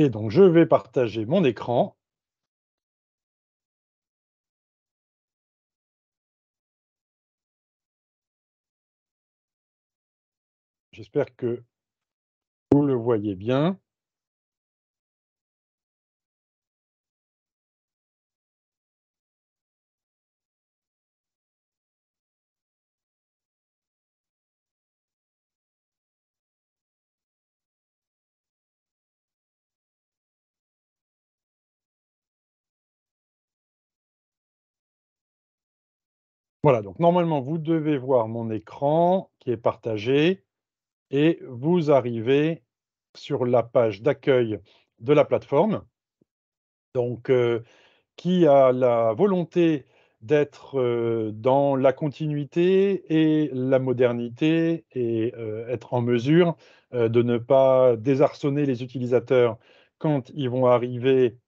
Et donc, je vais partager mon écran. J'espère que vous le voyez bien. Voilà, donc normalement, vous devez voir mon écran qui est partagé et vous arrivez sur la page d'accueil de la plateforme. Donc, euh, qui a la volonté d'être euh, dans la continuité et la modernité et euh, être en mesure de ne pas désarçonner les utilisateurs quand ils vont arriver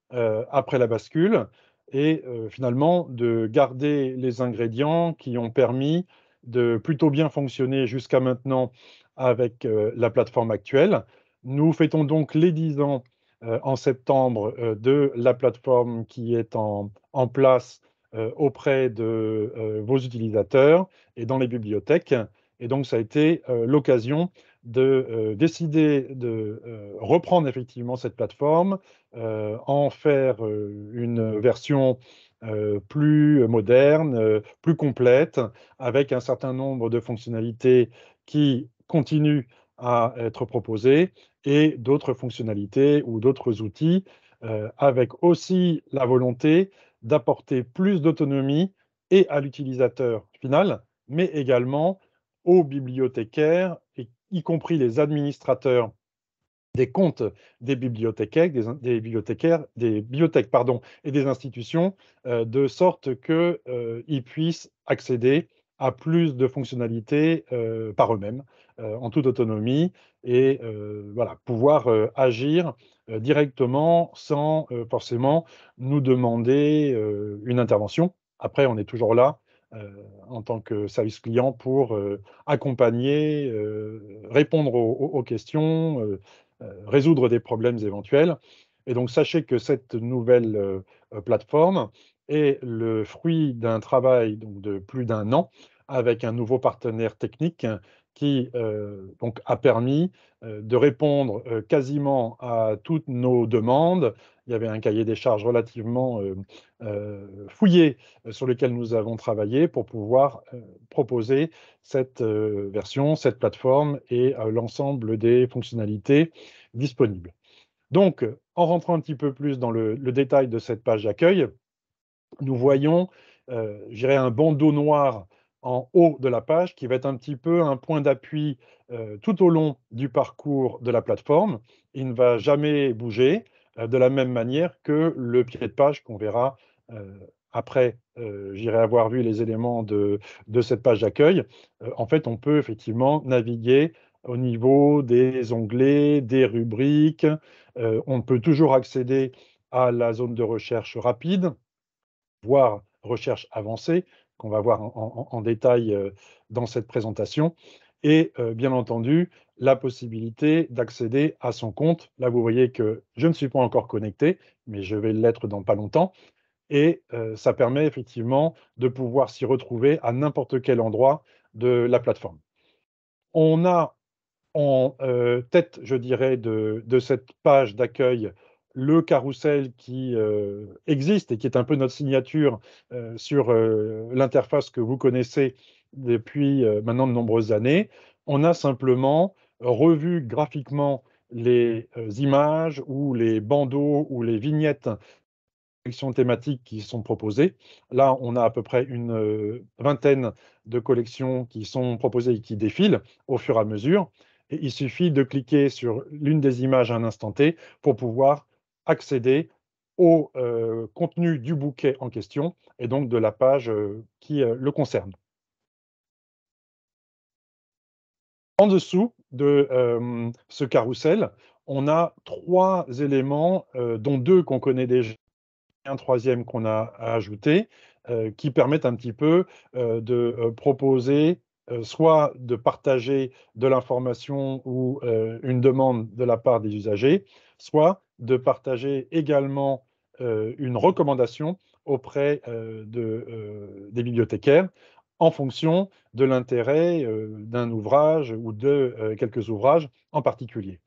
après la bascule, et finalement de garder les ingrédients qui ont permis de plutôt bien fonctionner jusqu'à maintenant avec la plateforme actuelle. Nous fêtons donc les 10 ans en septembre de la plateforme qui est en place auprès de vos utilisateurs et dans les bibliothèques. Et donc ça a été l'occasion de euh, décider de euh, reprendre effectivement cette plateforme, euh, en faire une version plus moderne, plus complète, avec un certain nombre de fonctionnalités qui continuent à être proposées et d'autres fonctionnalités ou d'autres outils, avec aussi la volonté d'apporter plus d'autonomie et à l'utilisateur final, mais également aux bibliothécaires et y compris les administrateurs des comptes des bibliothécaires, des, bibliothécaires, des bibliothèques pardon, et des institutions, euh, de sorte qu'ils euh, puissent accéder à plus de fonctionnalités euh, par eux-mêmes, en toute autonomie, et voilà, pouvoir agir directement sans forcément nous demander une intervention. Après, on est toujours là euh, en tant que service client pour euh, accompagner, euh, répondre aux, questions, résoudre des problèmes éventuels. Et donc, sachez que cette nouvelle plateforme est le fruit d'un travail donc, de plus d'un an avec un nouveau partenaire technique hein, qui euh, donc a permis euh, de répondre euh, quasiment à toutes nos demandes. Il y avait un cahier des charges relativement fouillé sur lequel nous avons travaillé pour pouvoir proposer cette version, cette plateforme et l'ensemble des fonctionnalités disponibles. Donc, en rentrant un petit peu plus dans le, le détail de cette page d'accueil, nous voyons, j'irai un bandeau noir en haut de la page qui va être un petit peu un point d'appui euh, tout au long du parcours de la plateforme. Il ne va jamais bouger euh, de la même manière que le pied de page qu'on verra euh, après. J'irai avoir vu les éléments de cette page d'accueil. en fait, on peut effectivement naviguer au niveau des onglets, des rubriques. on peut toujours accéder à la zone de recherche rapide, voire recherche avancée, qu'on va voir en, détail euh, dans cette présentation. Et euh, bien entendu, la possibilité d'accéder à son compte. Là, vous voyez que je ne suis pas encore connecté, mais je vais l'être dans pas longtemps. Et euh, ça permet effectivement de pouvoir s'y retrouver à n'importe quel endroit de la plateforme. On a en tête, je dirais, de cette page d'accueil le carrousel qui euh, existe et qui est un peu notre signature euh, sur euh, l'interface que vous connaissez depuis maintenant de nombreuses années. On a simplement revu graphiquement les images ou les bandeaux ou les vignettes collections thématiques qui sont proposées. Là, on a à peu près une vingtaine de collections qui sont proposées et qui défilent au fur et à mesure. il suffit de cliquer sur l'une des images à un instant T pour pouvoir accéder au euh, contenu du bouquet en question et donc de la page euh, qui euh, le concerne. En dessous de ce carrousel, on a trois éléments, dont deux qu'on connaît déjà, et un troisième qu'on a ajouté, qui permettent un petit peu de proposer soit de partager de l'information ou une demande de la part des usagers, soit de partager également une recommandation auprès des bibliothécaires en fonction de l'intérêt d'un ouvrage ou de quelques ouvrages en particulier.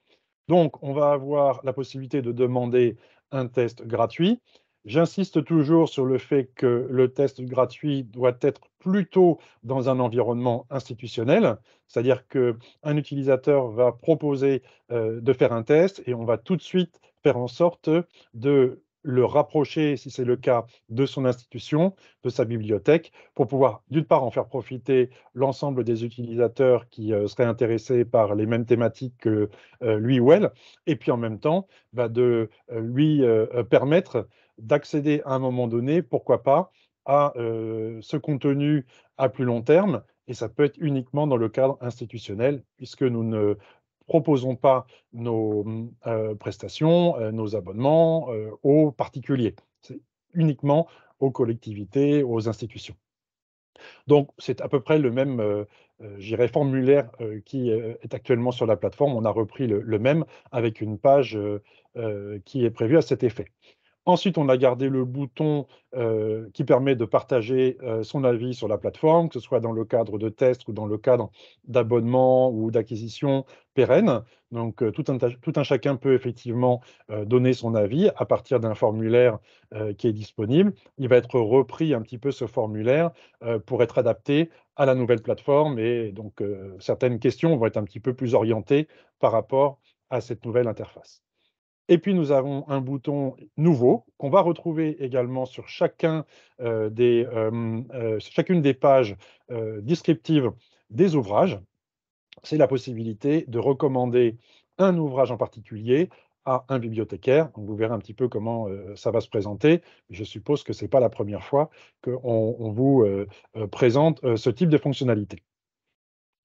Donc, on va avoir la possibilité de demander un test gratuit. J'insiste toujours sur le fait que le test gratuit doit être plutôt dans un environnement institutionnel, c'est-à-dire qu'un utilisateur va proposer de faire un test et on va tout de suite faire en sorte de le rapprocher, si c'est le cas, de son institution, de sa bibliothèque, pour pouvoir, d'une part, en faire profiter l'ensemble des utilisateurs qui euh, seraient intéressés par les mêmes thématiques que euh, lui ou elle, et puis en même temps, bah, de euh, lui permettre d'accéder à un moment donné, pourquoi pas, à ce contenu à plus long terme, et ça peut être uniquement dans le cadre institutionnel, puisque nous ne proposons pas nos mm, euh, prestations, euh, nos abonnements euh, aux particuliers. C'est uniquement aux collectivités, aux institutions. Donc, c'est à peu près le même, formulaire qui est actuellement sur la plateforme. On a repris le même avec une page qui est prévue à cet effet. Ensuite, on a gardé le bouton euh, qui permet de partager euh, son avis sur la plateforme, que ce soit dans le cadre de tests ou dans le cadre d'abonnement ou d'acquisition pérenne. Donc, euh, tout, un, chacun peut effectivement donner son avis à partir d'un formulaire qui est disponible. Il va être repris un petit peu ce formulaire pour être adapté à la nouvelle plateforme et donc certaines questions vont être un petit peu plus orientées par rapport à cette nouvelle interface. Et puis nous avons un bouton nouveau qu'on va retrouver également sur euh, euh, euh, chacune des pages descriptives des ouvrages. C'est la possibilité de recommander un ouvrage en particulier à un bibliothécaire. vous verrez un petit peu comment ça va se présenter. Je suppose que ce n'est pas la première fois qu'on vous présente ce type de fonctionnalité.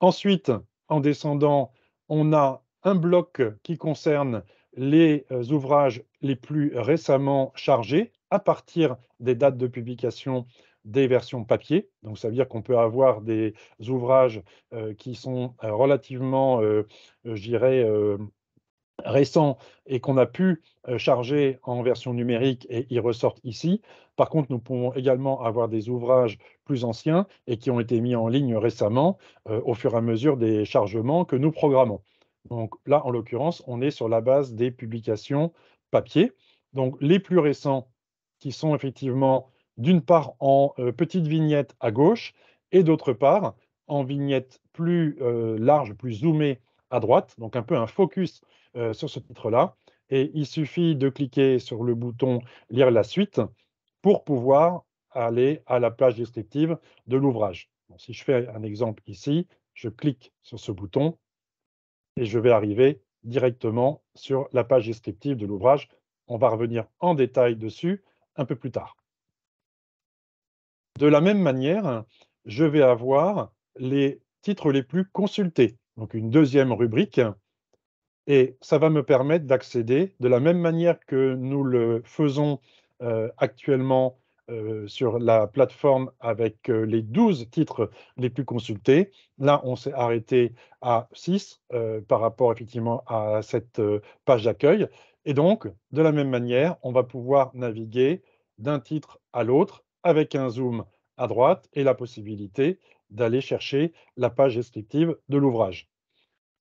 Ensuite, en descendant, on a un bloc qui concerne les euh, ouvrages les plus récemment chargés à partir des dates de publication des versions papier. Donc, ça veut dire qu'on peut avoir des ouvrages euh, qui sont euh, relativement, je dirais, récents et qu'on a pu charger en version numérique et ils ressortent ici. Par contre, nous pouvons également avoir des ouvrages plus anciens et qui ont été mis en ligne récemment au fur et à mesure des chargements que nous programmons. Donc là, en l'occurrence, on est sur la base des publications papier. Donc les plus récents, qui sont effectivement d'une part en euh, petite vignette à gauche et d'autre part en vignette plus euh, large, plus zoomée à droite, donc un peu un focus euh, sur ce titre-là. Et il suffit de cliquer sur le bouton Lire la suite pour pouvoir aller à la page descriptive de l'ouvrage. si je fais un exemple ici, je clique sur ce bouton et je vais arriver directement sur la page descriptive de l'ouvrage. On va revenir en détail dessus un peu plus tard. De la même manière, je vais avoir les titres les plus consultés, donc une deuxième rubrique, et ça va me permettre d'accéder de la même manière que nous le faisons euh, actuellement euh, sur la plateforme avec euh, les 12 titres les plus consultés. Là, on s'est arrêté à 6 euh, par rapport effectivement à cette page d'accueil. Et donc, de la même manière, on va pouvoir naviguer d'un titre à l'autre avec un zoom à droite et la possibilité d'aller chercher la page descriptive de l'ouvrage.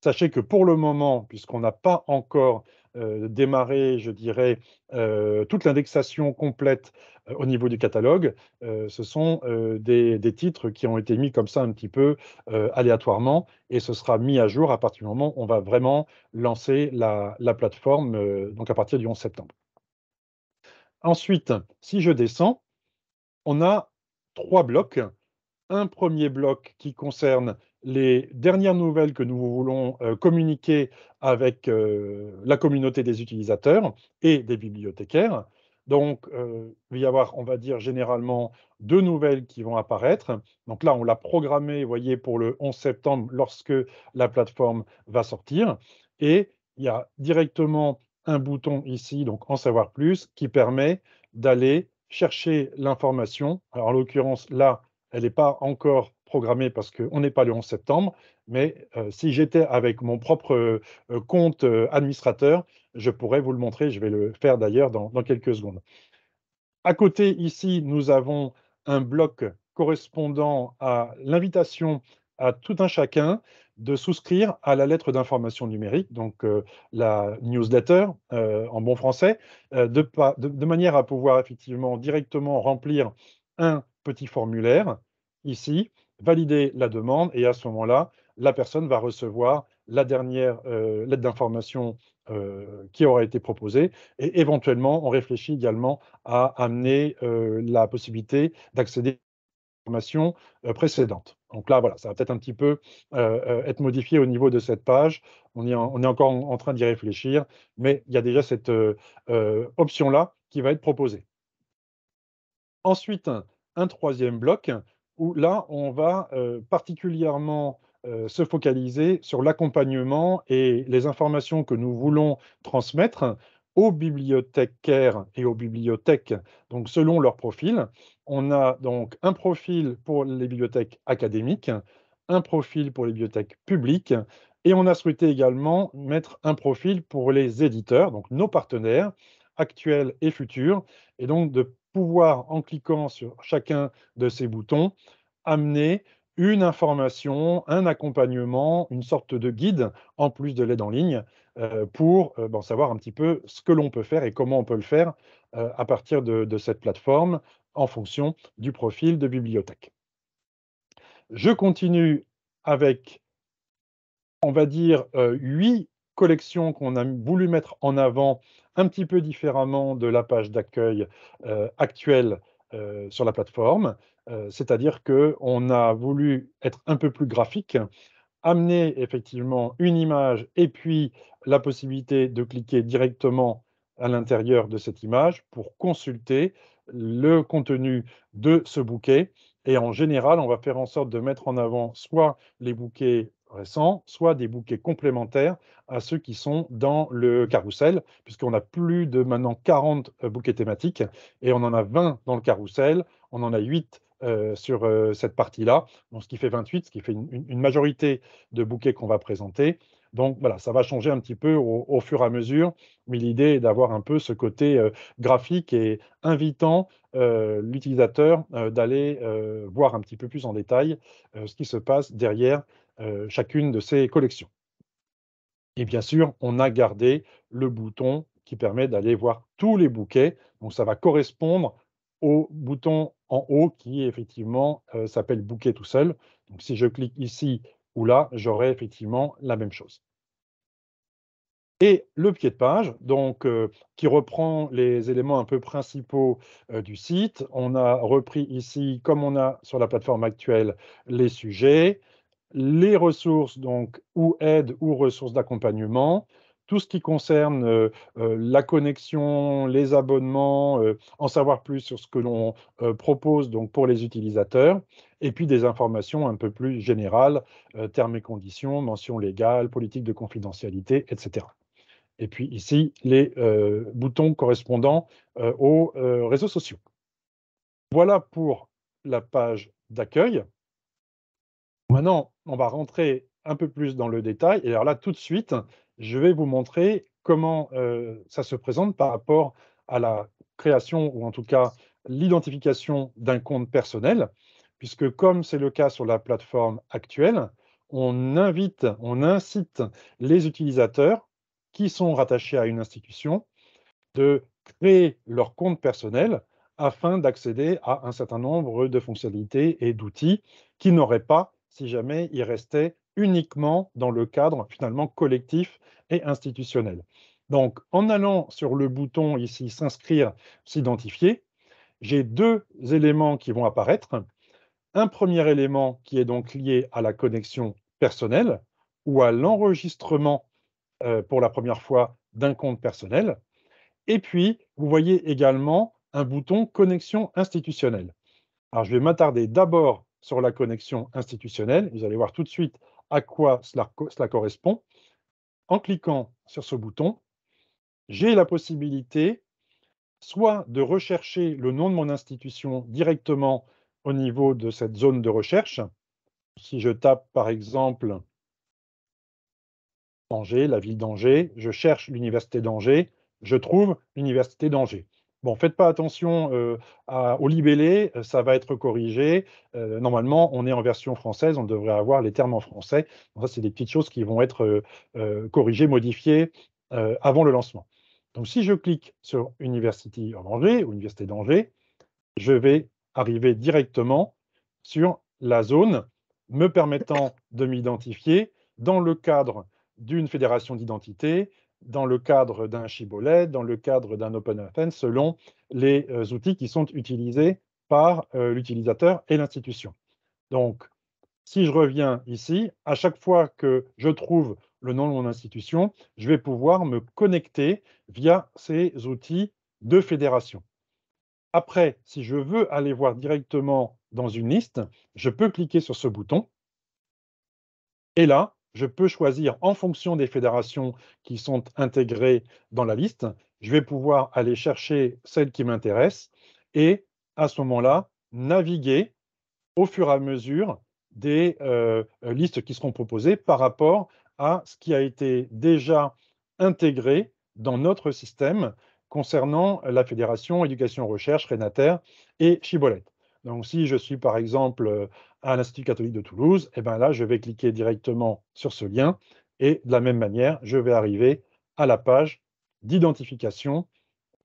Sachez que pour le moment, puisqu'on n'a pas encore euh, démarrer, je dirais, euh, toute l'indexation complète euh, au niveau du catalogue. ce sont des, titres qui ont été mis comme ça un petit peu aléatoirement et ce sera mis à jour à partir du moment où on va vraiment lancer la, la plateforme, donc à partir du 11 septembre. Ensuite, si je descends, on a trois blocs. Un premier bloc qui concerne les dernières nouvelles que nous voulons euh, communiquer avec euh, la communauté des utilisateurs et des bibliothécaires. Donc, euh, il va y avoir, on va dire, généralement deux nouvelles qui vont apparaître. Donc là, on l'a programmé, vous voyez, pour le 11 septembre, lorsque la plateforme va sortir. Et il y a directement un bouton ici, donc en savoir plus, qui permet d'aller chercher l'information. Alors, en l'occurrence, là, elle n'est pas encore programmé parce qu'on n'est pas le 11 septembre, mais euh, si j'étais avec mon propre euh, compte euh, administrateur, je pourrais vous le montrer, je vais le faire d'ailleurs dans, quelques secondes. À côté, ici, nous avons un bloc correspondant à l'invitation à tout un chacun de souscrire à la lettre d'information numérique, donc la newsletter en bon français, de manière à pouvoir effectivement directement remplir un petit formulaire ici, valider la demande et à ce moment-là, la personne va recevoir la dernière euh, lettre d'information euh, qui aura été proposée. Et éventuellement, on réfléchit également à amener euh, la possibilité d'accéder à l'information précédente. Donc là, voilà, ça va peut-être un petit peu être modifié au niveau de cette page. On, est encore en train d'y réfléchir, mais il y a déjà cette option-là qui va être proposée. Ensuite, un troisième bloc où là, on va euh, particulièrement euh, se focaliser sur l'accompagnement et les informations que nous voulons transmettre aux bibliothécaires et aux bibliothèques, donc selon leur profil. On a donc un profil pour les bibliothèques académiques, un profil pour les bibliothèques publiques, et on a souhaité également mettre un profil pour les éditeurs, donc nos partenaires actuels et futurs, et donc de en cliquant sur chacun de ces boutons, amener une information, un accompagnement, une sorte de guide, en plus de l'aide en ligne, euh, pour euh, ben, savoir un petit peu ce que l'on peut faire et comment on peut le faire euh, à partir de, de, cette plateforme en fonction du profil de bibliothèque. Je continue avec, on va dire, huit collections qu'on a voulu mettre en avant un petit peu différemment de la page d'accueil euh, actuelle euh, sur la plateforme, euh, c'est-à-dire qu'on a voulu être un peu plus graphique, amener effectivement une image et puis la possibilité de cliquer directement à l'intérieur de cette image pour consulter le contenu de ce bouquet. Et en général, on va faire en sorte de mettre en avant soit les bouquets récents, soit des bouquets complémentaires à ceux qui sont dans le carrousel, puisqu'on a plus de maintenant 40 euh, bouquets thématiques, et on en a 20 dans le carrousel, on en a 8 euh, sur euh, cette partie-là, donc ce qui fait 28, ce qui fait une, majorité de bouquets qu'on va présenter. Donc voilà, ça va changer un petit peu au, fur et à mesure, mais l'idée est d'avoir un peu ce côté graphique et invitant l'utilisateur d'aller voir un petit peu plus en détail ce qui se passe derrière euh, chacune de ces collections. Et bien sûr, on a gardé le bouton qui permet d'aller voir tous les bouquets. Donc ça va correspondre au bouton en haut qui effectivement euh, s'appelle bouquet tout seul. Donc si je clique ici ou là, j'aurai effectivement la même chose. Et le pied de page, donc, euh, qui reprend les éléments un peu principaux du site. On a repris ici, comme on a sur la plateforme actuelle, les sujets, les ressources, donc ou aides ou ressources d'accompagnement, tout ce qui concerne euh, euh, la connexion, les abonnements, euh, en savoir plus sur ce que l'on propose donc pour les utilisateurs, et puis des informations un peu plus générales, termes et conditions, mentions légales, politique de confidentialité, etc. Et puis ici, les boutons correspondants aux réseaux sociaux. Voilà pour la page d'accueil. Maintenant, on va rentrer un peu plus dans le détail. Et alors là, tout de suite, je vais vous montrer comment euh, ça se présente par rapport à la création, ou en tout cas l'identification d'un compte personnel, puisque comme c'est le cas sur la plateforme actuelle, on invite, on incite les utilisateurs qui sont rattachés à une institution de créer leur compte personnel afin d'accéder à un certain nombre de fonctionnalités et d'outils qu'ils n'auraient pas si jamais il restait uniquement dans le cadre finalement collectif et institutionnel. Donc, en allant sur le bouton ici s'inscrire, s'identifier, j'ai deux éléments qui vont apparaître. Un premier élément qui est donc lié à la connexion personnelle ou à l'enregistrement euh, pour la première fois d'un compte personnel. Et puis, vous voyez également un bouton connexion institutionnelle. Alors, je vais m'attarder d'abord sur la connexion institutionnelle. Vous allez voir tout de suite à quoi cela, correspond. En cliquant sur ce bouton, j'ai la possibilité soit de rechercher le nom de mon institution directement au niveau de cette zone de recherche. Si je tape par exemple Angers, la ville d'Angers, je cherche l'université d'Angers, je trouve l'université d'Angers. Bon, faites pas attention au libellé, ça va être corrigé. normalement, on est en version française, on devrait avoir les termes en français. Donc ça, c'est des petites choses qui vont être corrigées, modifiées avant le lancement. Donc, si je clique sur University of ou Université d'Angers, je vais arriver directement sur la zone me permettant de m'identifier dans le cadre d'une fédération d'identité, dans le cadre d'un shibboleth, dans le cadre d'un open selon les euh, outils qui sont utilisés par euh, l'utilisateur et l'institution. Donc, si je reviens ici, à chaque fois que je trouve le nom de mon institution, je vais pouvoir me connecter via ces outils de fédération. Après, si je veux aller voir directement dans une liste, je peux cliquer sur ce bouton. Et là, je peux choisir en fonction des fédérations qui sont intégrées dans la liste, je vais pouvoir aller chercher celles qui m'intéressent et à ce moment-là, naviguer au fur et à mesure des euh, listes qui seront proposées par rapport à ce qui a été déjà intégré dans notre système concernant la fédération éducation recherche RENATER et Chibolette. Donc si je suis par exemple à l'Institut catholique de Toulouse, et eh bien là, je vais cliquer directement sur ce lien et de la même manière, je vais arriver à la page d'identification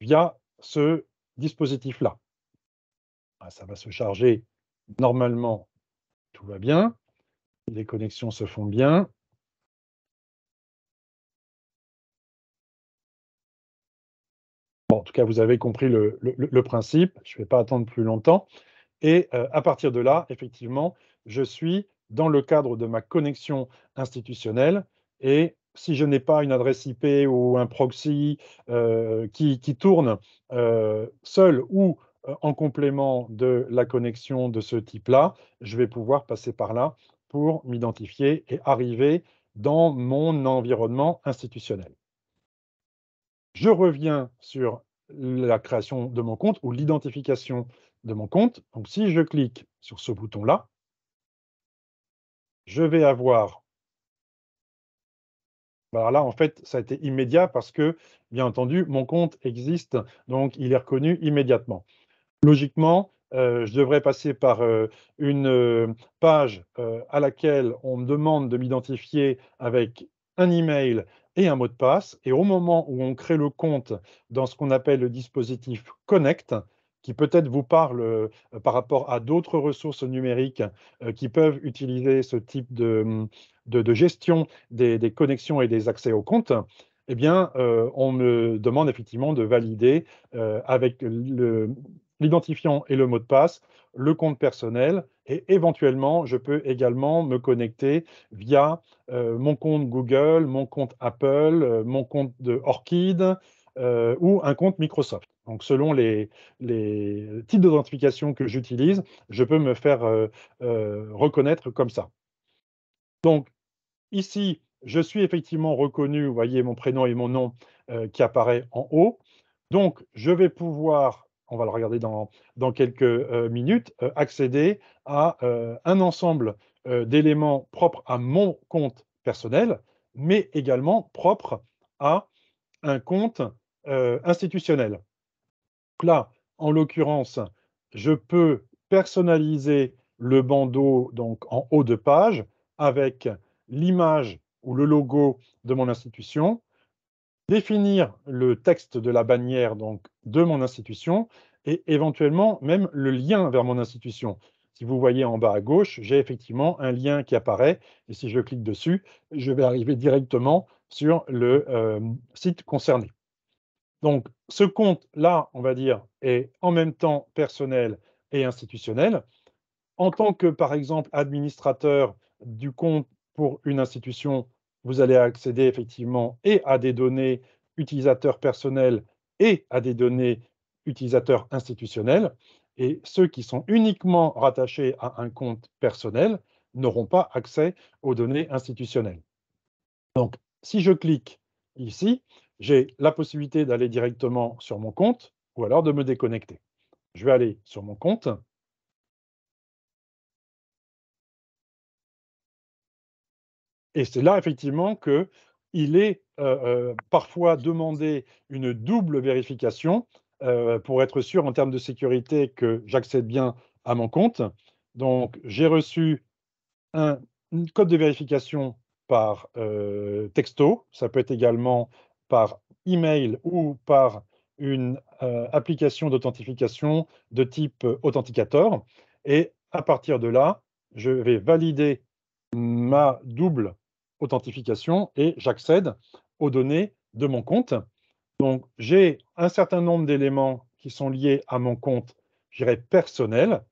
via ce dispositif-là. Ah, ça va se charger normalement, tout va bien, les connexions se font bien, en tout cas, vous avez compris le principe. Je ne vais pas attendre plus longtemps. Et euh, à partir de là, effectivement, je suis dans le cadre de ma connexion institutionnelle et si je n'ai pas une adresse IP ou un proxy euh, qui, tourne euh, seul ou en complément de la connexion de ce type-là, je vais pouvoir passer par là pour m'identifier et arriver dans mon environnement institutionnel. Je reviens sur la création de mon compte ou l'identification de mon compte. Donc si je clique sur ce bouton-là, je vais avoir... Bah, là, en fait, ça a été immédiat parce que, bien entendu, mon compte existe, donc il est reconnu immédiatement. Logiquement, euh, je devrais passer par euh, une euh, page à laquelle on me demande de m'identifier avec un email et un mot de passe. Et au moment où on crée le compte dans ce qu'on appelle le dispositif Connect, qui peut-être vous parle euh, par rapport à d'autres ressources numériques euh, qui peuvent utiliser ce type de, hum, gestion des, connexions et des accès aux comptes, eh bien, euh, on me demande effectivement de valider avec l'identifiant et le mot de passe le compte personnel et éventuellement, je peux également me connecter via mon compte Google, mon compte Apple, mon compte de Orchid ou un compte Microsoft. Donc, selon les, types d'authentification que j'utilise, je peux me faire euh, euh, reconnaître comme ça. Donc, ici, je suis effectivement reconnu, vous voyez mon prénom et mon nom euh, qui apparaît en haut. Donc, je vais pouvoir, on va le regarder dans, dans quelques minutes, accéder à un ensemble d'éléments propres à mon compte personnel, mais également propres à un compte institutionnel là, en l'occurrence, je peux personnaliser le bandeau donc en haut de page avec l'image ou le logo de mon institution, définir le texte de la bannière donc de mon institution et éventuellement même le lien vers mon institution. Si vous voyez en bas à gauche, j'ai effectivement un lien qui apparaît et si je clique dessus, je vais arriver directement sur le euh, site concerné. Donc, ce compte-là, on va dire, est en même temps personnel et institutionnel. En tant que, par exemple, administrateur du compte pour une institution, vous allez accéder effectivement et à des données utilisateurs personnels et à des données utilisateurs institutionnels. Et ceux qui sont uniquement rattachés à un compte personnel n'auront pas accès aux données institutionnelles. Donc, si je clique ici, j'ai la possibilité d'aller directement sur mon compte ou alors de me déconnecter. Je vais aller sur mon compte. Et c'est là effectivement que il est euh, euh, parfois demandé une double vérification euh, pour être sûr en termes de sécurité que j'accède bien à mon compte. Donc j'ai reçu un code de vérification par texto, ça peut être également par email ou par une euh, application d'authentification de type euh, Authenticator. Et à partir de là, je vais valider ma double authentification et j'accède aux données de mon compte. Donc, j'ai un certain nombre d'éléments qui sont liés à mon compte, j'irai personnel,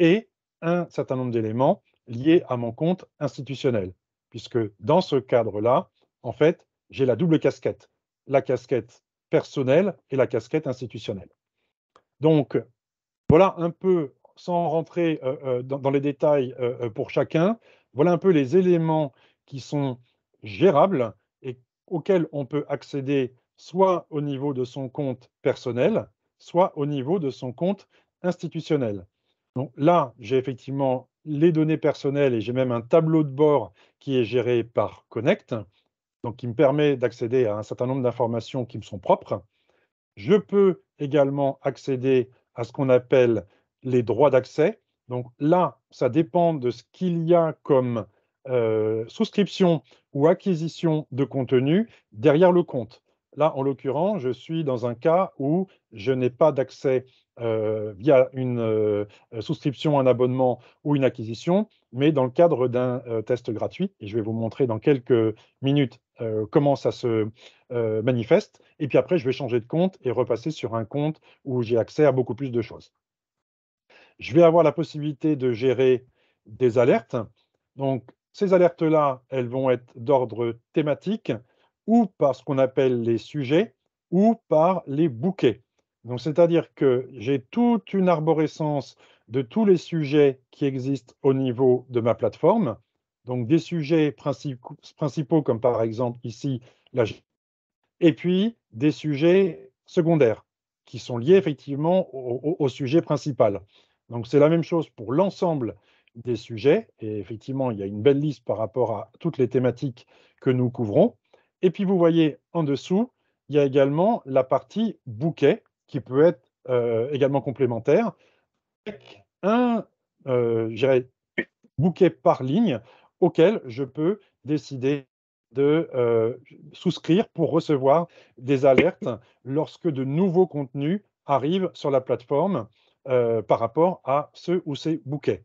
et un certain nombre d'éléments liés à mon compte institutionnel, puisque dans ce cadre-là, en fait, j'ai la double casquette la casquette personnelle et la casquette institutionnelle. Donc, voilà un peu, sans rentrer euh, euh, dans, les détails euh, pour chacun, voilà un peu les éléments qui sont gérables et auxquels on peut accéder soit au niveau de son compte personnel, soit au niveau de son compte institutionnel. Donc là, j'ai effectivement les données personnelles et j'ai même un tableau de bord qui est géré par Connect donc qui me permet d'accéder à un certain nombre d'informations qui me sont propres. Je peux également accéder à ce qu'on appelle les droits d'accès. Donc là, ça dépend de ce qu'il y a comme euh, souscription ou acquisition de contenu derrière le compte. Là, en l'occurrence, je suis dans un cas où je n'ai pas d'accès euh, via une euh, souscription, un abonnement ou une acquisition, mais dans le cadre d'un test gratuit. Et je vais vous montrer dans quelques minutes euh, comment ça se euh, manifeste. Et puis après, je vais changer de compte et repasser sur un compte où j'ai accès à beaucoup plus de choses. Je vais avoir la possibilité de gérer des alertes. Donc, ces alertes-là, elles vont être d'ordre thématique ou par ce qu'on appelle les sujets ou par les bouquets. Donc, c'est-à-dire que j'ai toute une arborescence de tous les sujets qui existent au niveau de ma plateforme donc des sujets principaux, comme par exemple ici la et puis des sujets secondaires qui sont liés effectivement au, sujet principal. Donc c'est la même chose pour l'ensemble des sujets, et effectivement il y a une belle liste par rapport à toutes les thématiques que nous couvrons. Et puis vous voyez en dessous, il y a également la partie bouquet qui peut être euh, également complémentaire, avec un euh, bouquet par ligne auxquels je peux décider de souscrire pour recevoir des alertes lorsque de nouveaux contenus arrivent sur la plateforme par rapport à ceux ou ces bouquets.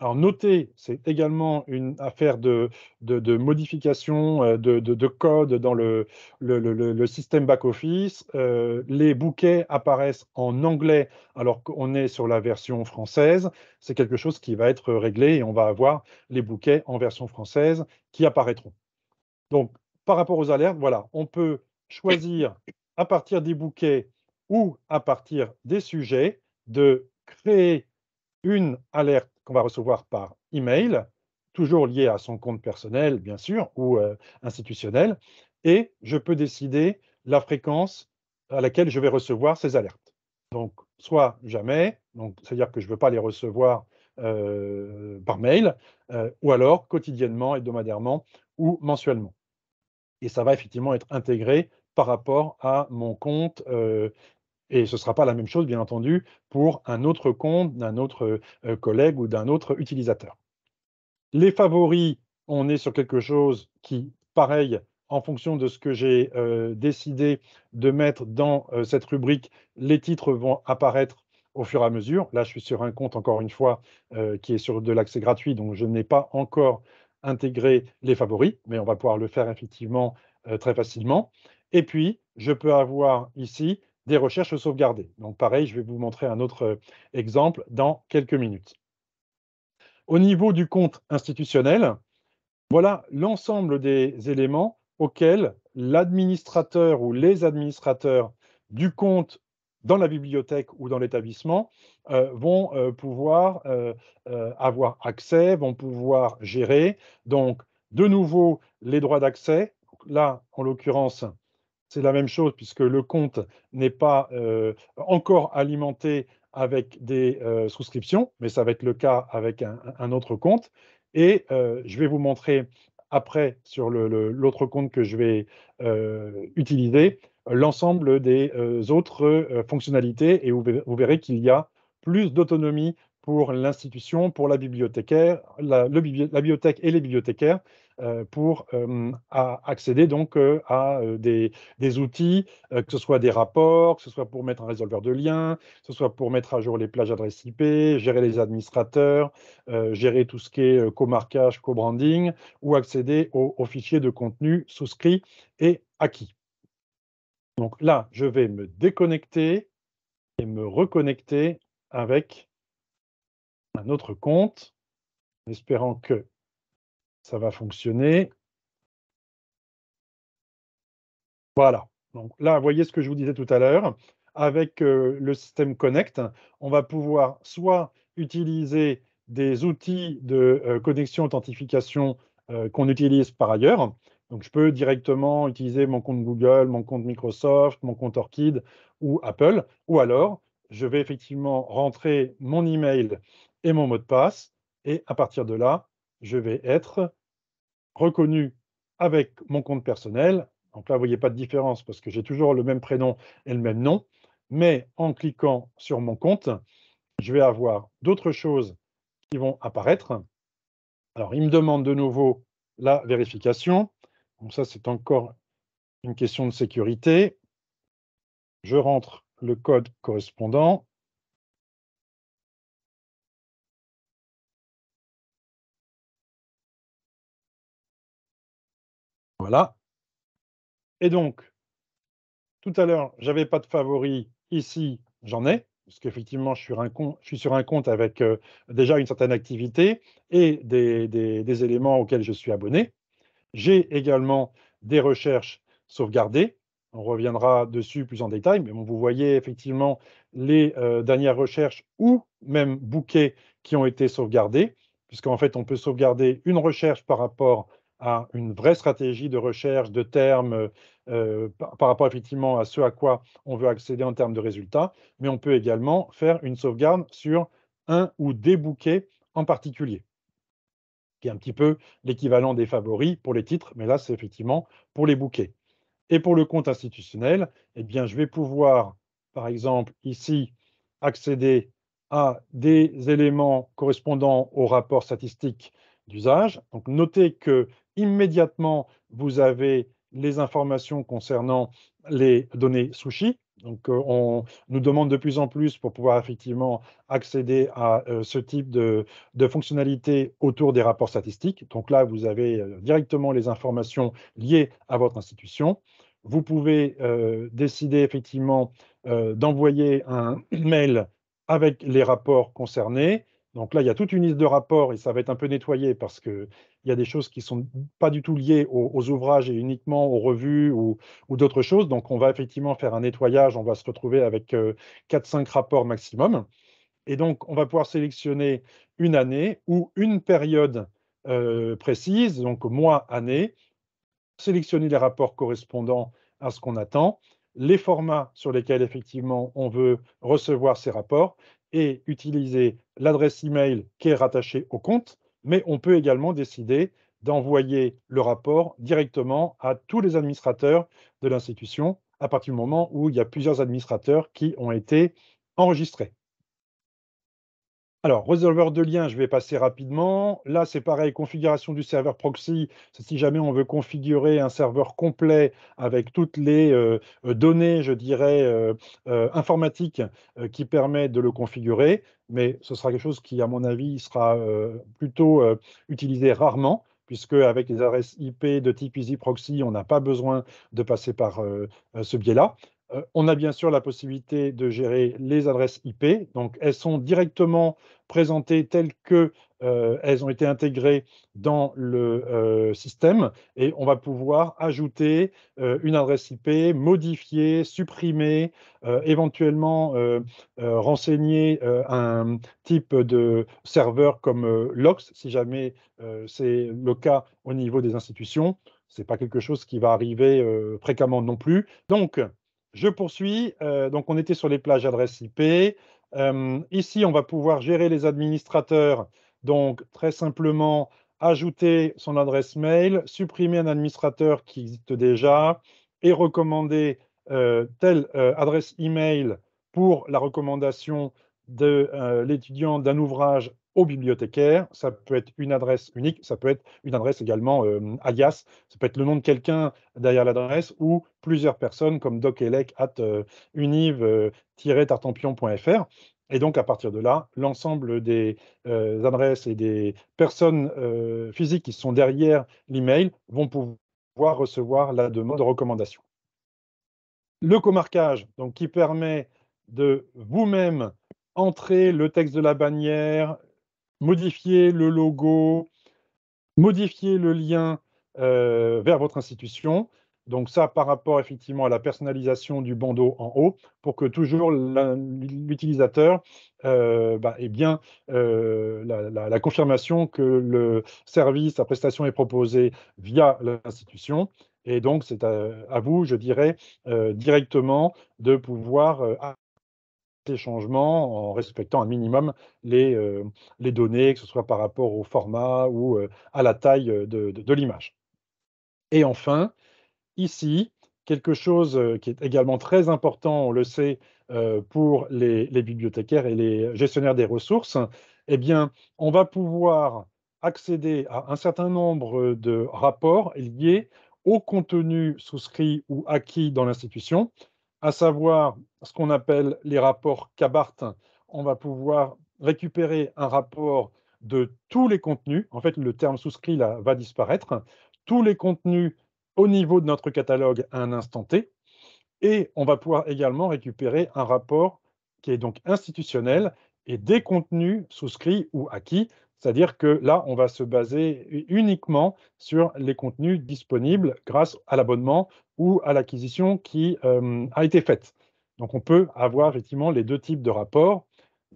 Alors notez, c'est également une affaire de, modification euh, de, code dans le, système back-office. Euh, les bouquets apparaissent en anglais alors qu'on est sur la version française. C'est quelque chose qui va être réglé et on va avoir les bouquets en version française qui apparaîtront. Donc par rapport aux alertes, voilà, on peut choisir à partir des bouquets ou à partir des sujets de créer une alerte qu'on va recevoir par email, toujours lié à son compte personnel, bien sûr, ou euh, institutionnel, et je peux décider la fréquence à laquelle je vais recevoir ces alertes. Donc, soit jamais, donc c'est-à-dire que je ne veux pas les recevoir euh, par mail, euh, ou alors quotidiennement, hebdomadairement ou mensuellement. Et ça va effectivement être intégré par rapport à mon compte et ce ne sera pas la même chose, bien entendu, pour un autre compte d'un autre collègue ou d'un autre utilisateur. Les favoris, on est sur quelque chose qui, pareil, en fonction de ce que j'ai décidé de mettre dans cette rubrique, les titres vont apparaître au fur et à mesure. Là, je suis sur un compte, encore une fois, qui est sur de l'accès gratuit, donc je n'ai pas encore intégré les favoris, mais on va pouvoir le faire effectivement très facilement. Et puis, je peux avoir ici des recherches sauvegardées. Donc pareil, je vais vous montrer un autre euh, exemple dans quelques minutes. Au niveau du compte institutionnel, voilà l'ensemble des éléments auxquels l'administrateur ou les administrateurs du compte dans la bibliothèque ou dans l'établissement euh, vont euh, pouvoir avoir accès, vont pouvoir gérer. Donc, de nouveau, les droits d'accès. Là, en l'occurrence, c'est la même chose puisque le compte n'est pas euh, encore alimenté avec des euh, souscriptions, mais ça va être le cas avec un, autre compte. Et euh, je vais vous montrer après sur l'autre compte que je vais utiliser l'ensemble des autres fonctionnalités et vous, verrez qu'il y a plus d'autonomie pour l'institution, pour la bibliothécaire, la bibliothèque et les bibliothécaires euh, pour euh, accéder donc euh, à des, outils, que ce soit des rapports, que ce soit pour mettre un résolveur de liens, que ce soit pour mettre à jour les plages adresses IP, gérer les administrateurs, gérer tout ce qui est co-marquage, co-branding, ou accéder aux, fichiers de contenu souscrits et acquis. Donc là, je vais me déconnecter et me reconnecter avec un autre compte, en espérant que ça va fonctionner. Voilà. Donc là, vous voyez ce que je vous disais tout à l'heure. Avec euh, le système Connect, on va pouvoir soit utiliser des outils de euh, connexion authentification euh, qu'on utilise par ailleurs. Donc, je peux directement utiliser mon compte Google, mon compte Microsoft, mon compte Orchid ou Apple. Ou alors, je vais effectivement rentrer mon email et mon mot de passe. Et à partir de là, je vais être reconnu avec mon compte personnel. Donc là, vous voyez pas de différence parce que j'ai toujours le même prénom et le même nom. Mais en cliquant sur mon compte, je vais avoir d'autres choses qui vont apparaître. Alors, il me demande de nouveau la vérification. Donc ça, c'est encore une question de sécurité. Je rentre le code correspondant. Voilà. Et donc, tout à l'heure, je n'avais pas de favori. Ici, j'en ai, parce qu'effectivement, je, suis sur un compte avec euh, déjà une certaine activité et des, éléments auxquels je suis abonné. J'ai également des recherches sauvegardées. On reviendra dessus plus en détail, mais vous voyez effectivement les euh, dernières recherches ou même bouquets qui ont été sauvegardés, puisqu'en fait, on peut sauvegarder une recherche par rapport à une vraie stratégie de recherche de termes euh, euh, par, rapport effectivement à ce à quoi on veut accéder en termes de résultats, mais on peut également faire une sauvegarde sur un ou des bouquets en particulier, qui est un petit peu l'équivalent des favoris pour les titres, mais là c'est effectivement pour les bouquets. Et pour le compte institutionnel, eh bien, je vais pouvoir, par exemple, ici, accéder à des éléments correspondant au rapport statistique d'usage. Donc, notez que Immédiatement, vous avez les informations concernant les données sushi. Donc, euh, on nous demande de plus en plus pour pouvoir effectivement accéder à euh, ce type de, de fonctionnalités autour des rapports statistiques. Donc là, vous avez euh, directement les informations liées à votre institution. Vous pouvez décider effectivement d'envoyer un mail avec les rapports concernés donc là, il y a toute une liste de rapports et ça va être un peu nettoyé parce qu'il y a des choses qui ne sont pas du tout liées aux, ouvrages et uniquement aux revues ou, d'autres choses. Donc on va effectivement faire un nettoyage, on va se retrouver avec 4-5 euh, rapports maximum. Et donc on va pouvoir sélectionner une année ou une période euh, précise, donc mois, année, sélectionner les rapports correspondants à ce qu'on attend les formats sur lesquels effectivement on veut recevoir ces rapports et utiliser l'adresse email qui est rattachée au compte, mais on peut également décider d'envoyer le rapport directement à tous les administrateurs de l'institution à partir du moment où il y a plusieurs administrateurs qui ont été enregistrés. Alors, résolveur de lien, je vais passer rapidement. Là, c'est pareil, configuration du serveur proxy. Si jamais on veut configurer un serveur complet avec toutes les euh, euh, données, je dirais, euh, informatiques qui permettent de le configurer, mais ce sera quelque chose qui, à mon avis, sera plutôt utilisé rarement puisque avec les adresses IP de type EasyProxy, on n'a pas besoin de passer par ce biais-là. Euh, on a bien sûr la possibilité de gérer les adresses IP. Donc, elles sont directement présentées telles qu'elles euh, ont été intégrées dans le euh, système et on va pouvoir ajouter une adresse IP, modifier, supprimer, éventuellement renseigner un type de serveur comme LOX, si jamais c'est le cas au niveau des institutions. Ce n'est pas quelque chose qui va arriver fréquemment non plus. Donc, je poursuis. Euh, donc, on était sur les plages adresse IP. Euh, ici, on va pouvoir gérer les administrateurs. Donc, très simplement, ajouter son adresse mail, supprimer un administrateur qui existe déjà et recommander euh, telle adresse email pour la recommandation de l'étudiant d'un ouvrage au bibliothécaire, ça peut être une adresse unique, ça peut être une adresse également euh, alias, ça peut être le nom de quelqu'un derrière l'adresse ou plusieurs personnes comme docelec at euh, univ-tartampion.fr. Euh, et donc, à partir de là, l'ensemble des adresses et des personnes physiques qui sont derrière l'email vont pouvoir recevoir la demande de recommandation. Le comarquage, donc, qui permet de vous-même entrer le texte de la bannière, modifier le logo, modifier le lien euh, vers votre institution. Donc ça, par rapport effectivement à la personnalisation du bandeau en haut, pour que toujours l'utilisateur euh, bah, ait bien euh, la, confirmation que le service, la prestation est proposée via l'institution. Et donc, c'est à, vous, je dirais, directement de pouvoir changements en respectant un minimum euh, les, données, que ce soit par rapport au format ou euh, à la taille euh, de, l'image. Et enfin, ici, quelque chose qui est également très important, on le sait, pour les, les, bibliothécaires et les gestionnaires des ressources, eh bien, on va pouvoir accéder à un certain nombre de rapports liés au contenu souscrit ou acquis dans l'institution, à savoir ce qu'on appelle les rapports Cabart. On va pouvoir récupérer un rapport de tous les contenus. En fait, le terme souscrit là, va disparaître. Tous les contenus au niveau de notre catalogue à un instant T. Et on va pouvoir également récupérer un rapport qui est donc institutionnel et des contenus souscrits ou acquis c'est-à-dire que là, on va se baser uniquement sur les contenus disponibles grâce à l'abonnement ou à l'acquisition qui euh, a été faite. Donc on peut avoir effectivement les deux types de rapports,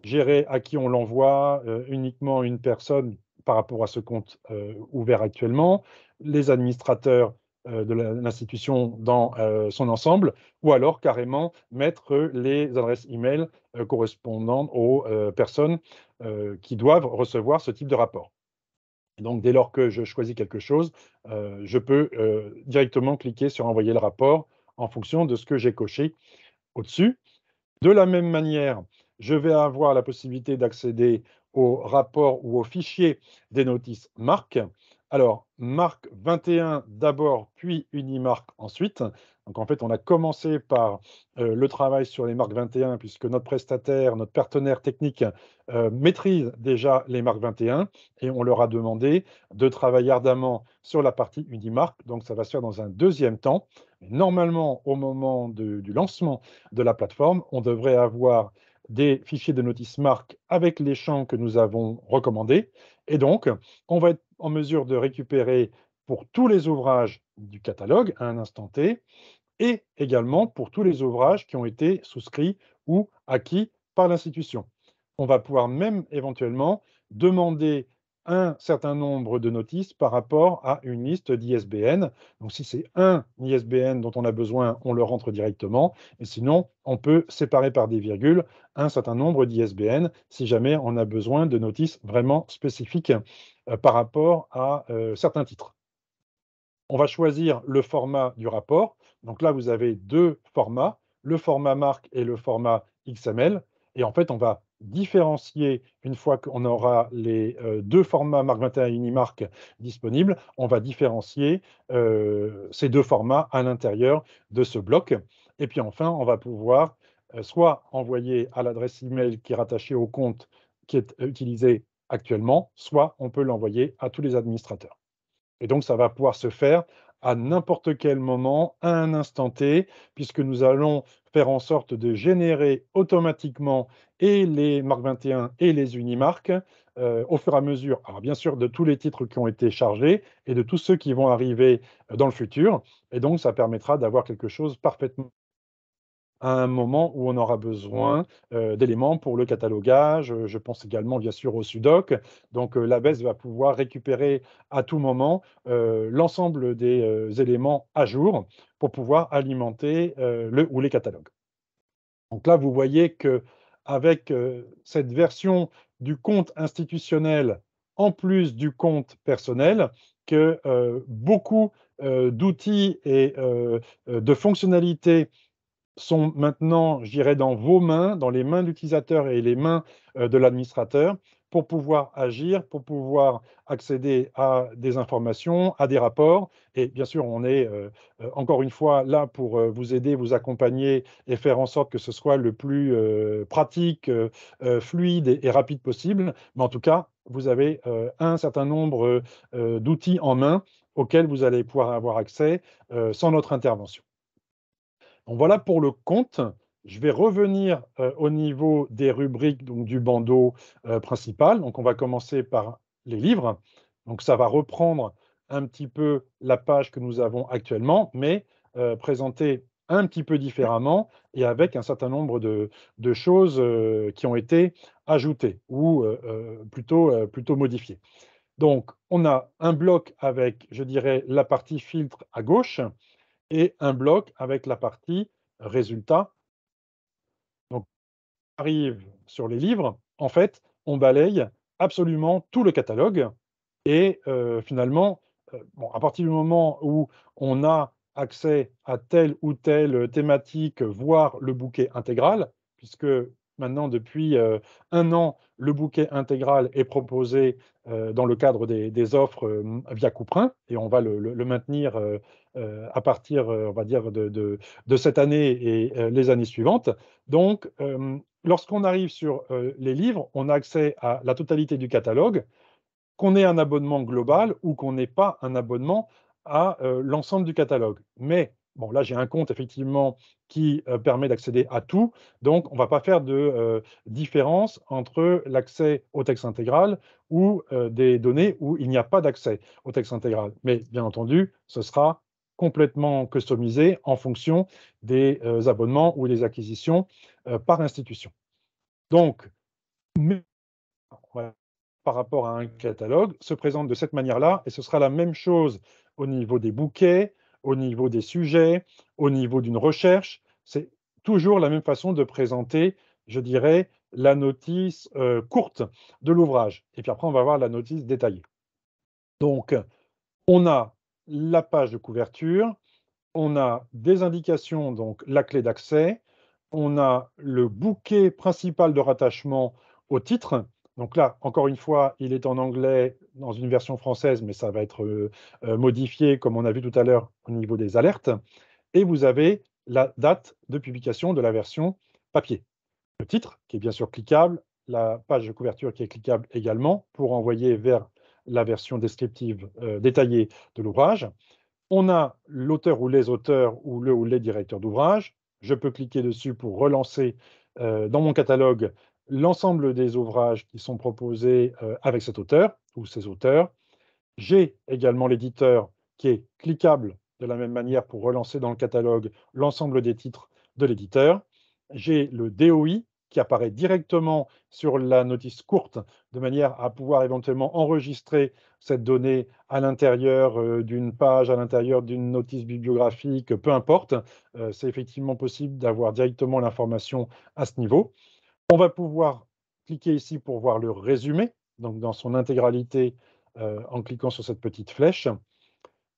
gérer à qui on l'envoie euh, uniquement une personne par rapport à ce compte euh, ouvert actuellement, les administrateurs euh, de l'institution dans euh, son ensemble, ou alors carrément mettre les adresses e-mail euh, correspondantes aux personnes qui doivent recevoir ce type de rapport. donc, dès lors que je choisis quelque chose, je peux directement cliquer sur envoyer le rapport en fonction de ce que j'ai coché au-dessus. De la même manière, je vais avoir la possibilité d'accéder au rapport ou au fichier des notices marques. Alors, marque 21 d'abord, puis Unimark ensuite. Donc, en fait, on a commencé par euh, le travail sur les marques 21, puisque notre prestataire, notre partenaire technique euh, maîtrise déjà les marques 21 et on leur a demandé de travailler ardemment sur la partie Unimark. Donc, ça va se faire dans un deuxième temps. Normalement, au moment du lancement de la plateforme, on devrait avoir des fichiers de notice marque avec les champs que nous avons recommandés. Et donc, on va être en mesure de récupérer pour tous les ouvrages du catalogue à un instant T et également pour tous les ouvrages qui ont été souscrits ou acquis par l'institution. On va pouvoir même éventuellement demander un certain nombre de notices par rapport à une liste d'ISBN. Donc si c'est un ISBN dont on a besoin, on le rentre directement. Et sinon, on peut séparer par des virgules un certain nombre d'ISBN si jamais on a besoin de notices vraiment spécifiques euh, par rapport à euh, certains titres. On va choisir le format du rapport. Donc là, vous avez deux formats, le format marque et le format XML. Et en fait, on va différencier, une fois qu'on aura les euh, deux formats Mark 21 et Unimark disponibles, on va différencier euh, ces deux formats à l'intérieur de ce bloc. Et puis enfin, on va pouvoir euh, soit envoyer à l'adresse email qui est rattachée au compte qui est utilisé actuellement, soit on peut l'envoyer à tous les administrateurs. Et donc, ça va pouvoir se faire à n'importe quel moment, à un instant T, puisque nous allons faire en sorte de générer automatiquement et les Mark 21 et les Unimark euh, au fur et à mesure, alors bien sûr, de tous les titres qui ont été chargés et de tous ceux qui vont arriver euh, dans le futur. Et donc, ça permettra d'avoir quelque chose parfaitement à un moment où on aura besoin d'éléments pour le catalogage. Je pense également, bien sûr, au SUDOC. Donc, la baisse va pouvoir récupérer à tout moment l'ensemble des éléments à jour pour pouvoir alimenter le ou les catalogues. Donc là, vous voyez que avec cette version du compte institutionnel en plus du compte personnel, que beaucoup d'outils et de fonctionnalités sont maintenant, j'irai dans vos mains, dans les mains de l'utilisateur et les mains euh, de l'administrateur pour pouvoir agir, pour pouvoir accéder à des informations, à des rapports. Et bien sûr, on est euh, euh, encore une fois là pour vous aider, vous accompagner et faire en sorte que ce soit le plus pratique, fluide et, rapide possible. Mais en tout cas, vous avez un certain nombre d'outils en main auxquels vous allez pouvoir avoir accès sans notre intervention voilà pour le compte. Je vais revenir euh, au niveau des rubriques donc, du bandeau euh, principal. Donc on va commencer par les livres. Donc ça va reprendre un petit peu la page que nous avons actuellement, mais euh, présentée un petit peu différemment et avec un certain nombre de, choses qui ont été ajoutées ou plutôt, plutôt modifiées. Donc on a un bloc avec, je dirais, la partie filtre à gauche et un bloc avec la partie résultat. Donc, on arrive sur les livres, en fait, on balaye absolument tout le catalogue et euh, finalement, euh, à partir du moment où on a accès à telle ou telle thématique, voire le bouquet intégral, puisque Maintenant, depuis euh, un an, le bouquet intégral est proposé euh, dans le cadre des, offres euh, via Couperin, et on va le, maintenir à partir, on va dire, de, de, de cette année et les années suivantes. Donc, lorsqu'on arrive sur les livres, on a accès à la totalité du catalogue, qu'on ait un abonnement global ou qu'on n'ait pas un abonnement à l'ensemble du catalogue. Mais Bon, là, j'ai un compte, effectivement, qui permet d'accéder à tout. Donc, on ne va pas faire de différence entre l'accès au texte intégral ou des données où il n'y a pas d'accès au texte intégral. Mais, bien entendu, ce sera complètement customisé en fonction des abonnements ou des acquisitions par institution. Donc, par rapport à un catalogue, se présente de cette manière-là, et ce sera la même chose au niveau des bouquets, au niveau des sujets, au niveau d'une recherche. C'est toujours la même façon de présenter, je dirais, la notice euh, courte de l'ouvrage. Et puis après, on va voir la notice détaillée. Donc, on a la page de couverture, on a des indications, donc la clé d'accès, on a le bouquet principal de rattachement au titre, donc là, encore une fois, il est en anglais dans une version française, mais ça va être euh, euh, modifié, comme on a vu tout à l'heure, au niveau des alertes. Et vous avez la date de publication de la version papier. Le titre, qui est bien sûr cliquable, la page de couverture qui est cliquable également pour envoyer vers la version descriptive euh, détaillée de l'ouvrage. On a l'auteur ou les auteurs ou le ou les directeurs d'ouvrage. Je peux cliquer dessus pour relancer dans mon catalogue l'ensemble des ouvrages qui sont proposés euh, avec cet auteur ou ces auteurs. J'ai également l'éditeur qui est cliquable de la même manière pour relancer dans le catalogue l'ensemble des titres de l'éditeur. J'ai le DOI qui apparaît directement sur la notice courte de manière à pouvoir éventuellement enregistrer cette donnée à l'intérieur euh, d'une page, à l'intérieur d'une notice bibliographique, peu importe. Euh, c'est effectivement possible d'avoir directement l'information à ce niveau. On va pouvoir cliquer ici pour voir le résumé, donc dans son intégralité euh, en cliquant sur cette petite flèche.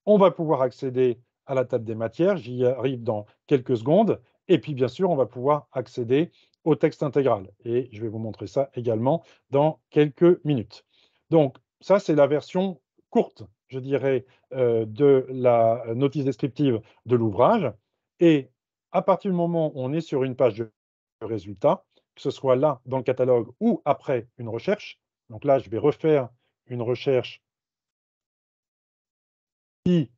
On va pouvoir accéder à la table des matières, j'y arrive dans quelques secondes, et puis bien sûr, on va pouvoir accéder au texte intégral. Et je vais vous montrer ça également dans quelques minutes. Donc, ça, c'est la version courte, je dirais, euh, de la notice descriptive de l'ouvrage. Et à partir du moment où on est sur une page de résultats, que ce soit là dans le catalogue ou après une recherche. Donc là, je vais refaire une recherche qui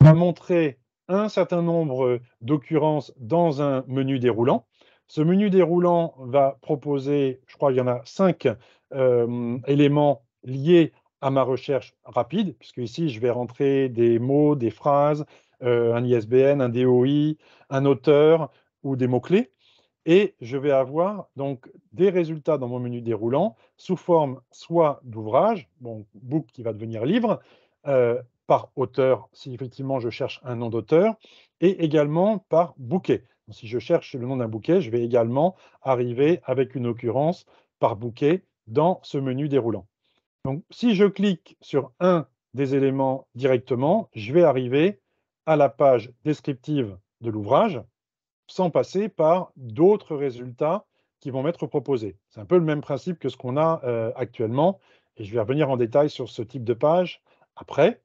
va montrer un certain nombre d'occurrences dans un menu déroulant. Ce menu déroulant va proposer, je crois qu'il y en a cinq euh, éléments liés à ma recherche rapide, puisque ici, je vais rentrer des mots, des phrases, euh, un ISBN, un DOI, un auteur ou des mots-clés et je vais avoir donc des résultats dans mon menu déroulant sous forme soit d'ouvrage, bon, book qui va devenir livre, euh, par auteur si effectivement je cherche un nom d'auteur, et également par bouquet. si je cherche le nom d'un bouquet, je vais également arriver avec une occurrence par bouquet dans ce menu déroulant. Donc si je clique sur un des éléments directement, je vais arriver à la page descriptive de l'ouvrage sans passer par d'autres résultats qui vont m'être proposés. C'est un peu le même principe que ce qu'on a euh, actuellement, et je vais revenir en détail sur ce type de page après.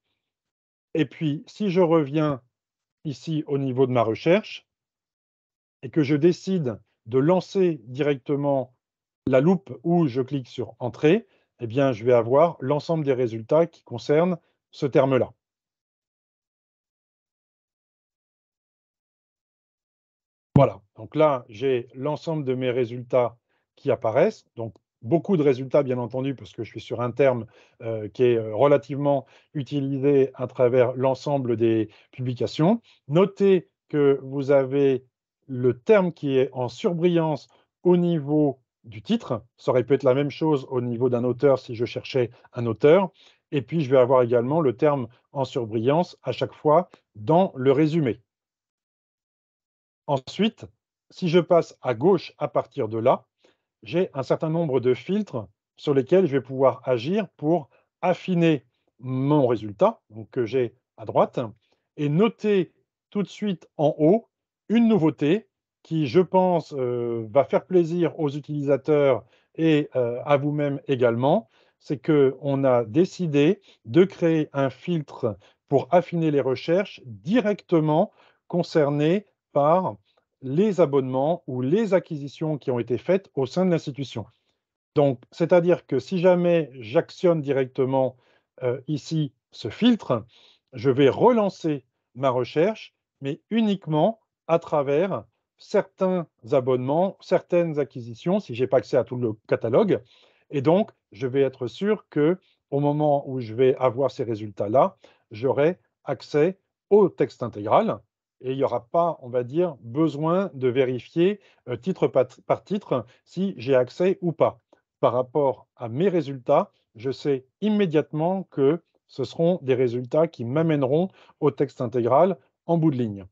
Et puis, si je reviens ici au niveau de ma recherche et que je décide de lancer directement la loupe où je clique sur Entrée, eh bien, je vais avoir l'ensemble des résultats qui concernent ce terme-là. Voilà, donc là, j'ai l'ensemble de mes résultats qui apparaissent. Donc, beaucoup de résultats, bien entendu, parce que je suis sur un terme euh, qui est euh, relativement utilisé à travers l'ensemble des publications. Notez que vous avez le terme qui est en surbrillance au niveau du titre. Ça aurait pu être la même chose au niveau d'un auteur si je cherchais un auteur. Et puis, je vais avoir également le terme en surbrillance à chaque fois dans le résumé. Ensuite, si je passe à gauche à partir de là, j'ai un certain nombre de filtres sur lesquels je vais pouvoir agir pour affiner mon résultat donc que euh, j'ai à droite et noter tout de suite en haut une nouveauté qui, je pense, euh, va faire plaisir aux utilisateurs et euh, à vous-même également. C'est qu'on a décidé de créer un filtre pour affiner les recherches directement concernées par les abonnements ou les acquisitions qui ont été faites au sein de l'institution. Donc, c'est-à-dire que si jamais j'actionne directement euh, ici ce filtre, je vais relancer ma recherche, mais uniquement à travers certains abonnements, certaines acquisitions, si je n'ai pas accès à tout le catalogue. Et donc, je vais être sûr que au moment où je vais avoir ces résultats-là, j'aurai accès au texte intégral, et il n'y aura pas, on va dire, besoin de vérifier euh, titre par, titre si j'ai accès ou pas. Par rapport à mes résultats, je sais immédiatement que ce seront des résultats qui m'amèneront au texte intégral en bout de ligne.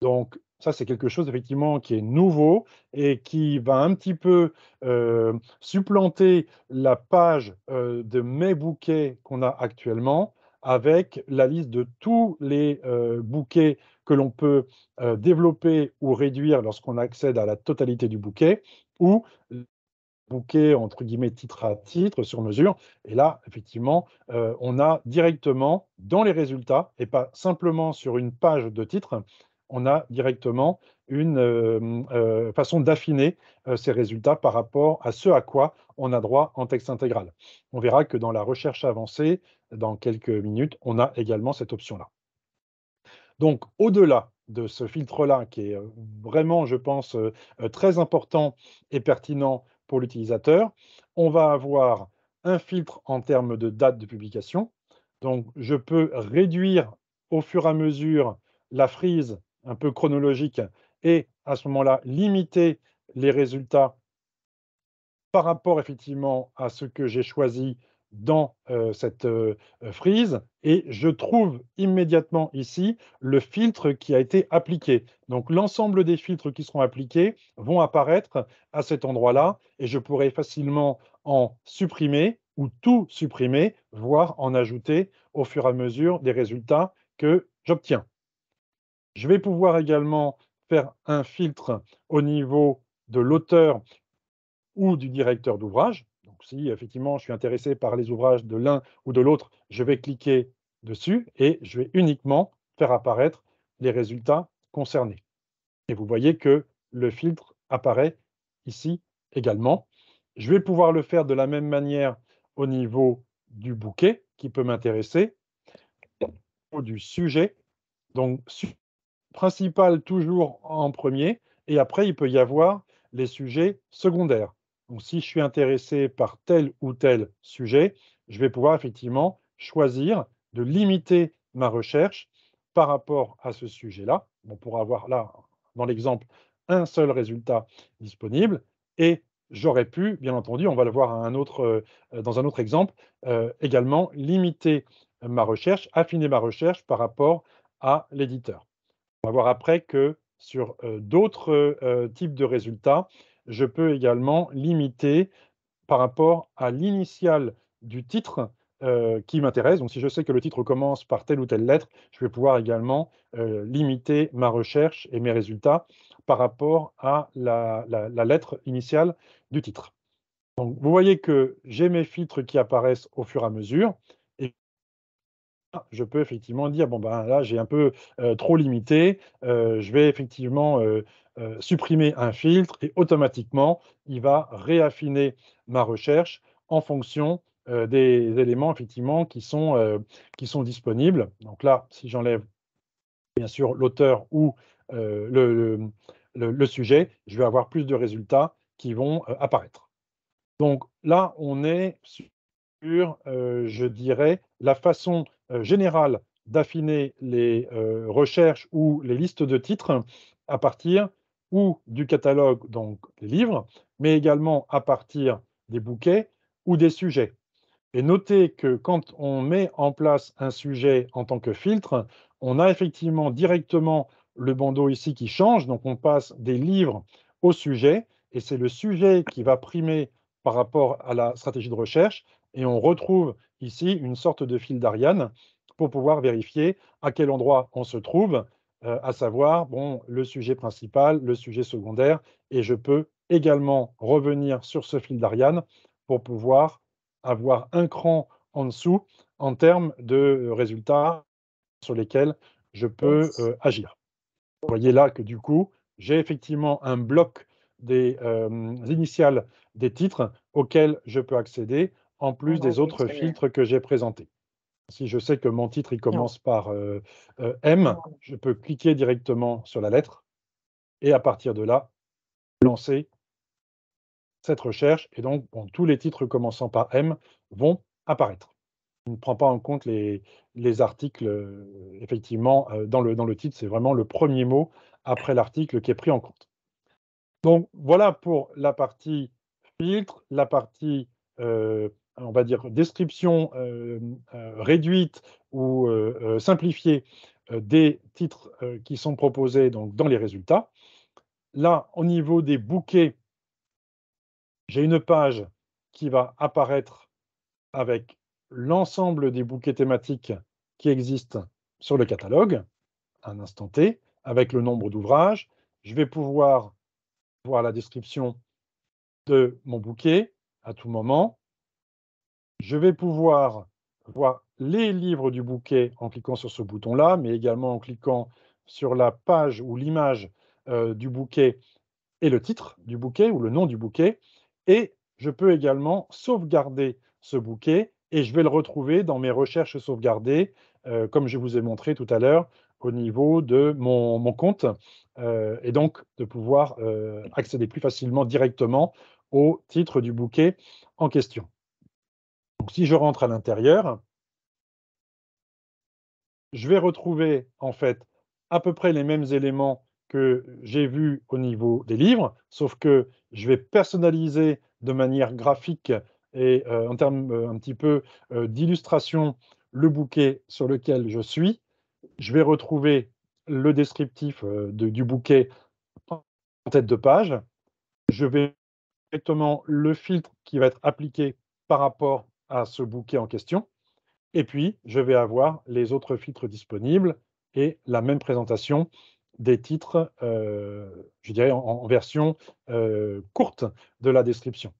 Donc ça, c'est quelque chose effectivement qui est nouveau et qui va un petit peu euh, supplanter la page euh, de mes bouquets qu'on a actuellement avec la liste de tous les euh, bouquets que l'on peut euh, développer ou réduire lorsqu'on accède à la totalité du bouquet, ou bouquet entre guillemets titre à titre sur mesure. Et là, effectivement, euh, on a directement dans les résultats, et pas simplement sur une page de titre, on a directement une façon d'affiner ces résultats par rapport à ce à quoi on a droit en texte intégral. On verra que dans la recherche avancée, dans quelques minutes, on a également cette option-là. Donc, au-delà de ce filtre-là, qui est vraiment, je pense, très important et pertinent pour l'utilisateur, on va avoir un filtre en termes de date de publication. Donc, je peux réduire au fur et à mesure la frise un peu chronologique et à ce moment-là limiter les résultats par rapport effectivement à ce que j'ai choisi dans euh, cette euh, frise et je trouve immédiatement ici le filtre qui a été appliqué. Donc l'ensemble des filtres qui seront appliqués vont apparaître à cet endroit-là et je pourrais facilement en supprimer ou tout supprimer, voire en ajouter au fur et à mesure des résultats que j'obtiens. Je vais pouvoir également un filtre au niveau de l'auteur ou du directeur d'ouvrage. Donc si effectivement je suis intéressé par les ouvrages de l'un ou de l'autre, je vais cliquer dessus et je vais uniquement faire apparaître les résultats concernés. Et vous voyez que le filtre apparaît ici également. Je vais pouvoir le faire de la même manière au niveau du bouquet qui peut m'intéresser, du sujet. Donc, sujet principal toujours en premier, et après, il peut y avoir les sujets secondaires. Donc, si je suis intéressé par tel ou tel sujet, je vais pouvoir effectivement choisir de limiter ma recherche par rapport à ce sujet-là. On pourra avoir là, dans l'exemple, un seul résultat disponible et j'aurais pu, bien entendu, on va le voir euh, dans un autre exemple, euh, également limiter ma recherche, affiner ma recherche par rapport à l'éditeur. On va voir après que sur euh, d'autres euh, types de résultats, je peux également limiter par rapport à l'initial du titre euh, qui m'intéresse. Donc si je sais que le titre commence par telle ou telle lettre, je vais pouvoir également limiter ma recherche et mes résultats par rapport à la, la lettre initiale du titre. Donc, vous voyez que j'ai mes filtres qui apparaissent au fur et à mesure. Ah, je peux effectivement dire bon ben là j'ai un peu trop limité, je vais effectivement supprimer un filtre et automatiquement il va réaffiner ma recherche en fonction des éléments effectivement qui sont, disponibles. Donc là, si j'enlève bien sûr l'auteur ou le, sujet, je vais avoir plus de résultats qui vont apparaître. Donc là, on est sur, je dirais, la façon euh, générale d'affiner les euh, recherches ou les listes de titres à partir ou du catalogue, donc des livres, mais également à partir des bouquets ou des sujets. Et notez que quand on met en place un sujet en tant que filtre, on a effectivement directement le bandeau ici qui change, donc on passe des livres au sujet, et c'est le sujet qui va primer par rapport à la stratégie de recherche, et on retrouve ici une sorte de fil d'Ariane pour pouvoir vérifier à quel endroit on se trouve, euh, à savoir bon, le sujet principal, le sujet secondaire, et je peux également revenir sur ce fil d'Ariane pour pouvoir avoir un cran en dessous en termes de résultats sur lesquels je peux euh, agir. Vous voyez là que du coup, j'ai effectivement un bloc des euh, initiales des titres auxquels je peux accéder en plus des autres filtres que j'ai présentés. Si je sais que mon titre il commence par euh, euh, M, je peux cliquer directement sur la lettre et à partir de là, lancer cette recherche. Et donc, tous les titres commençant par M vont apparaître. On ne prend pas en compte les, articles, euh, effectivement, dans le, dans le titre, c'est vraiment le premier mot après l'article qui est pris en compte. Donc, voilà pour la partie filtre, la partie on va dire, description euh, euh, réduite ou euh, simplifiée des titres qui sont proposés donc, dans les résultats. Là, au niveau des bouquets, j'ai une page qui va apparaître avec l'ensemble des bouquets thématiques qui existent sur le catalogue, à un instant T, avec le nombre d'ouvrages. Je vais pouvoir voir la description de mon bouquet à tout moment je vais pouvoir voir les livres du bouquet en cliquant sur ce bouton-là, mais également en cliquant sur la page ou l'image euh, du bouquet et le titre du bouquet ou le nom du bouquet. Et je peux également sauvegarder ce bouquet et je vais le retrouver dans mes recherches sauvegardées, euh, comme je vous ai montré tout à l'heure, au niveau de mon, compte, euh, et donc de pouvoir accéder plus facilement directement au titre du bouquet en question. Donc si je rentre à l'intérieur, je vais retrouver en fait à peu près les mêmes éléments que j'ai vus au niveau des livres, sauf que je vais personnaliser de manière graphique et euh, en termes euh, un petit peu euh, d'illustration le bouquet sur lequel je suis. Je vais retrouver le descriptif du bouquet en tête de page. Je vais directement le filtre qui va être appliqué par rapport à ce bouquet en question. Et puis, je vais avoir les autres filtres disponibles et la même présentation des titres, euh, je dirais en, version euh, courte de la description.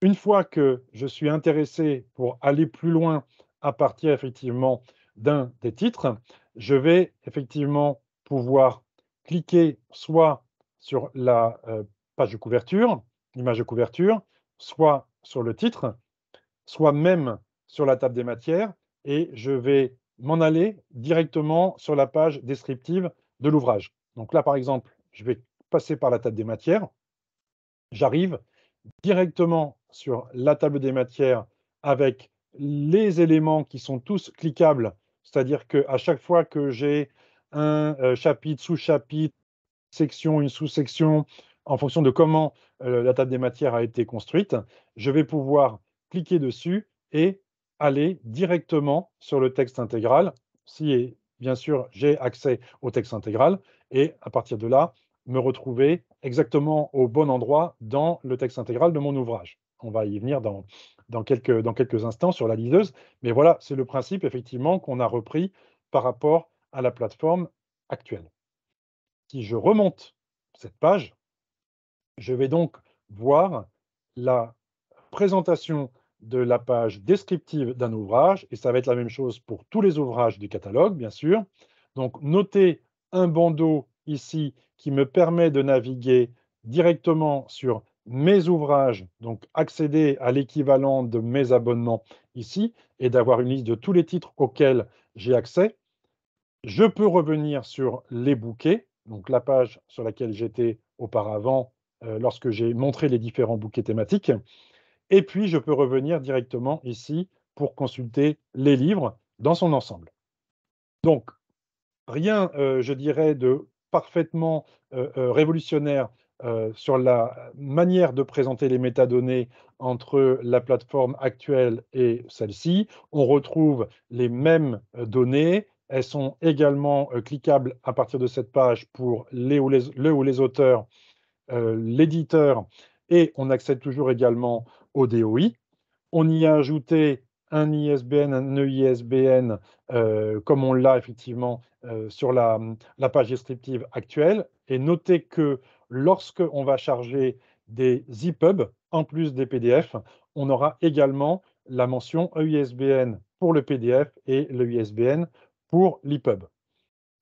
Une fois que je suis intéressé pour aller plus loin à partir effectivement d'un des titres, je vais effectivement pouvoir cliquer soit sur la euh, page de couverture, l'image de couverture, soit sur le titre, soi-même sur la table des matières et je vais m'en aller directement sur la page descriptive de l'ouvrage. Donc là, par exemple, je vais passer par la table des matières. J'arrive directement sur la table des matières avec les éléments qui sont tous cliquables, c'est-à-dire qu'à chaque fois que j'ai un euh, chapitre, sous-chapitre, section, une sous-section, en fonction de comment euh, la table des matières a été construite, je vais pouvoir cliquer dessus et aller directement sur le texte intégral, si bien sûr j'ai accès au texte intégral, et à partir de là, me retrouver exactement au bon endroit dans le texte intégral de mon ouvrage. On va y venir dans, dans, quelques, dans quelques instants sur la liseuse, mais voilà, c'est le principe effectivement qu'on a repris par rapport à la plateforme actuelle. Si je remonte cette page, je vais donc voir la présentation de la page descriptive d'un ouvrage, et ça va être la même chose pour tous les ouvrages du catalogue, bien sûr. Donc, notez un bandeau ici qui me permet de naviguer directement sur mes ouvrages, donc accéder à l'équivalent de mes abonnements ici, et d'avoir une liste de tous les titres auxquels j'ai accès. Je peux revenir sur les bouquets, donc la page sur laquelle j'étais auparavant euh, lorsque j'ai montré les différents bouquets thématiques. Et puis, je peux revenir directement ici pour consulter les livres dans son ensemble. Donc, rien, euh, je dirais, de parfaitement euh, euh, révolutionnaire sur la manière de présenter les métadonnées entre la plateforme actuelle et celle-ci. On retrouve les mêmes données. Elles sont également cliquables à partir de cette page pour les le ou les auteurs, l'éditeur, et on accède toujours également au DOI. On y a ajouté un ISBN, un EISBN, euh, comme on l'a effectivement euh, sur la, page descriptive actuelle. Et notez que lorsque on va charger des EPUB, en plus des PDF, on aura également la mention EISBN pour le PDF et l'EISBN pour l'EPUB.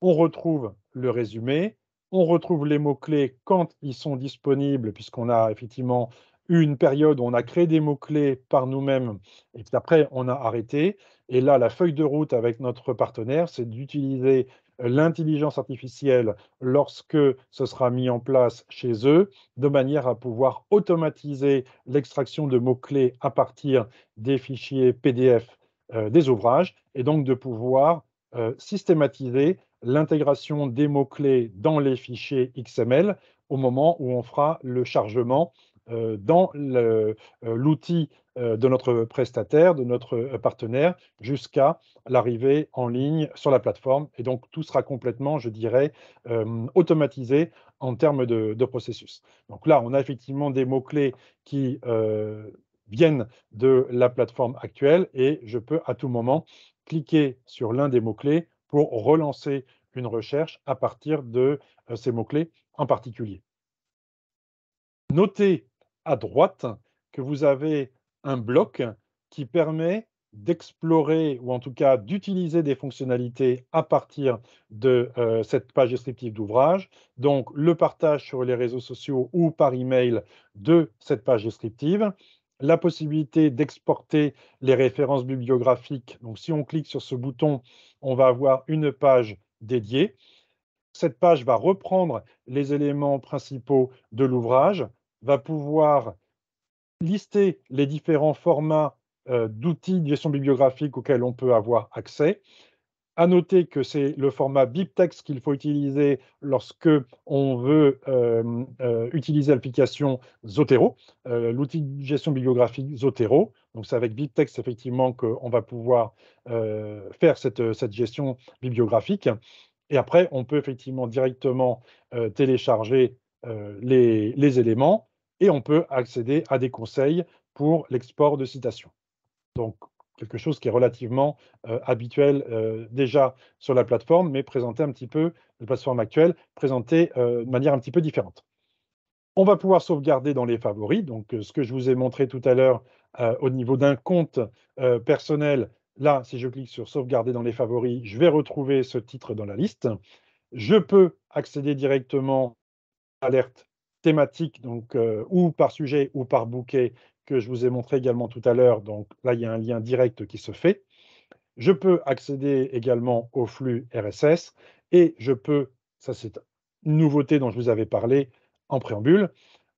On retrouve le résumé, on retrouve les mots-clés quand ils sont disponibles, puisqu'on a effectivement une période où on a créé des mots-clés par nous-mêmes et puis après, on a arrêté. Et là, la feuille de route avec notre partenaire, c'est d'utiliser euh, l'intelligence artificielle lorsque ce sera mis en place chez eux, de manière à pouvoir automatiser l'extraction de mots-clés à partir des fichiers PDF euh, des ouvrages, et donc de pouvoir euh, systématiser l'intégration des mots-clés dans les fichiers XML au moment où on fera le chargement euh, dans euh, l'outil euh, de notre prestataire, de notre partenaire, jusqu'à l'arrivée en ligne sur la plateforme. Et donc, tout sera complètement, je dirais, automatisé en termes de, processus. Donc là, on a effectivement des mots-clés qui viennent de la plateforme actuelle et je peux à tout moment cliquer sur l'un des mots-clés pour relancer une recherche à partir de ces mots-clés en particulier. Notez à droite que vous avez un bloc qui permet d'explorer ou en tout cas d'utiliser des fonctionnalités à partir de euh, cette page descriptive d'ouvrage. Donc le partage sur les réseaux sociaux ou par email de cette page descriptive, la possibilité d'exporter les références bibliographiques. Donc si on clique sur ce bouton, on va avoir une page dédiée. Cette page va reprendre les éléments principaux de l'ouvrage va pouvoir lister les différents formats euh, d'outils de gestion bibliographique auxquels on peut avoir accès. À noter que c'est le format BibTeX qu'il faut utiliser lorsque on veut euh, euh, utiliser l'application Zotero, l'outil de gestion bibliographique Zotero. Donc c'est avec BibTeX effectivement qu'on va pouvoir faire cette, cette, gestion bibliographique. Et après, on peut effectivement directement télécharger euh, les, éléments et on peut accéder à des conseils pour l'export de citations. Donc, quelque chose qui est relativement euh, habituel euh, déjà sur la plateforme, mais présenté un petit peu, la plateforme actuelle, présenté de manière un petit peu différente. On va pouvoir sauvegarder dans les favoris, donc ce que je vous ai montré tout à l'heure au niveau d'un compte personnel. Là, si je clique sur sauvegarder dans les favoris, je vais retrouver ce titre dans la liste. Je peux accéder directement alerte thématique, donc euh, ou par sujet ou par bouquet, que je vous ai montré également tout à l'heure. Donc là, il y a un lien direct qui se fait. Je peux accéder également au flux RSS et je peux, ça c'est une nouveauté dont je vous avais parlé en préambule,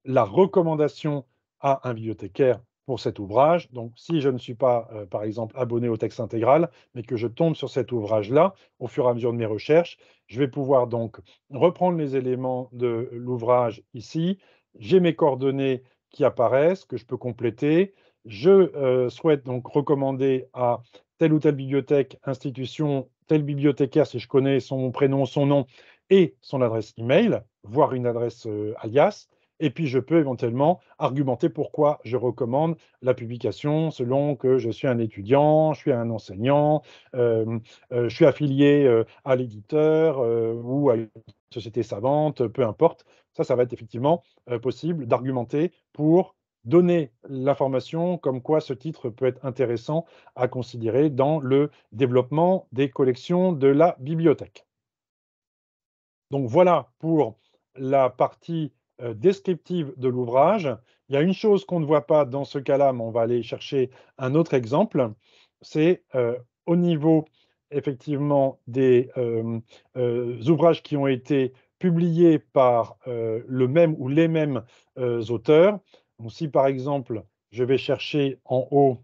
la recommandation à un bibliothécaire pour cet ouvrage. Donc, si je ne suis pas, euh, par exemple, abonné au texte intégral, mais que je tombe sur cet ouvrage-là, au fur et à mesure de mes recherches, je vais pouvoir donc reprendre les éléments de l'ouvrage ici. J'ai mes coordonnées qui apparaissent, que je peux compléter. Je euh, souhaite donc recommander à telle ou telle bibliothèque, institution, tel bibliothécaire, si je connais son prénom, son nom et son adresse email, voire une adresse euh, alias. Et puis, je peux éventuellement argumenter pourquoi je recommande la publication selon que je suis un étudiant, je suis un enseignant, euh, euh, je suis affilié euh, à l'éditeur ou à une société savante, peu importe. Ça, ça va être effectivement possible d'argumenter pour donner l'information comme quoi ce titre peut être intéressant à considérer dans le développement des collections de la bibliothèque. Donc voilà pour la partie euh, descriptive de l'ouvrage. Il y a une chose qu'on ne voit pas dans ce cas-là, mais on va aller chercher un autre exemple. C'est euh, au niveau effectivement des euh, ouvrages qui ont été publiés par le même ou les mêmes auteurs. si par exemple, je vais chercher en haut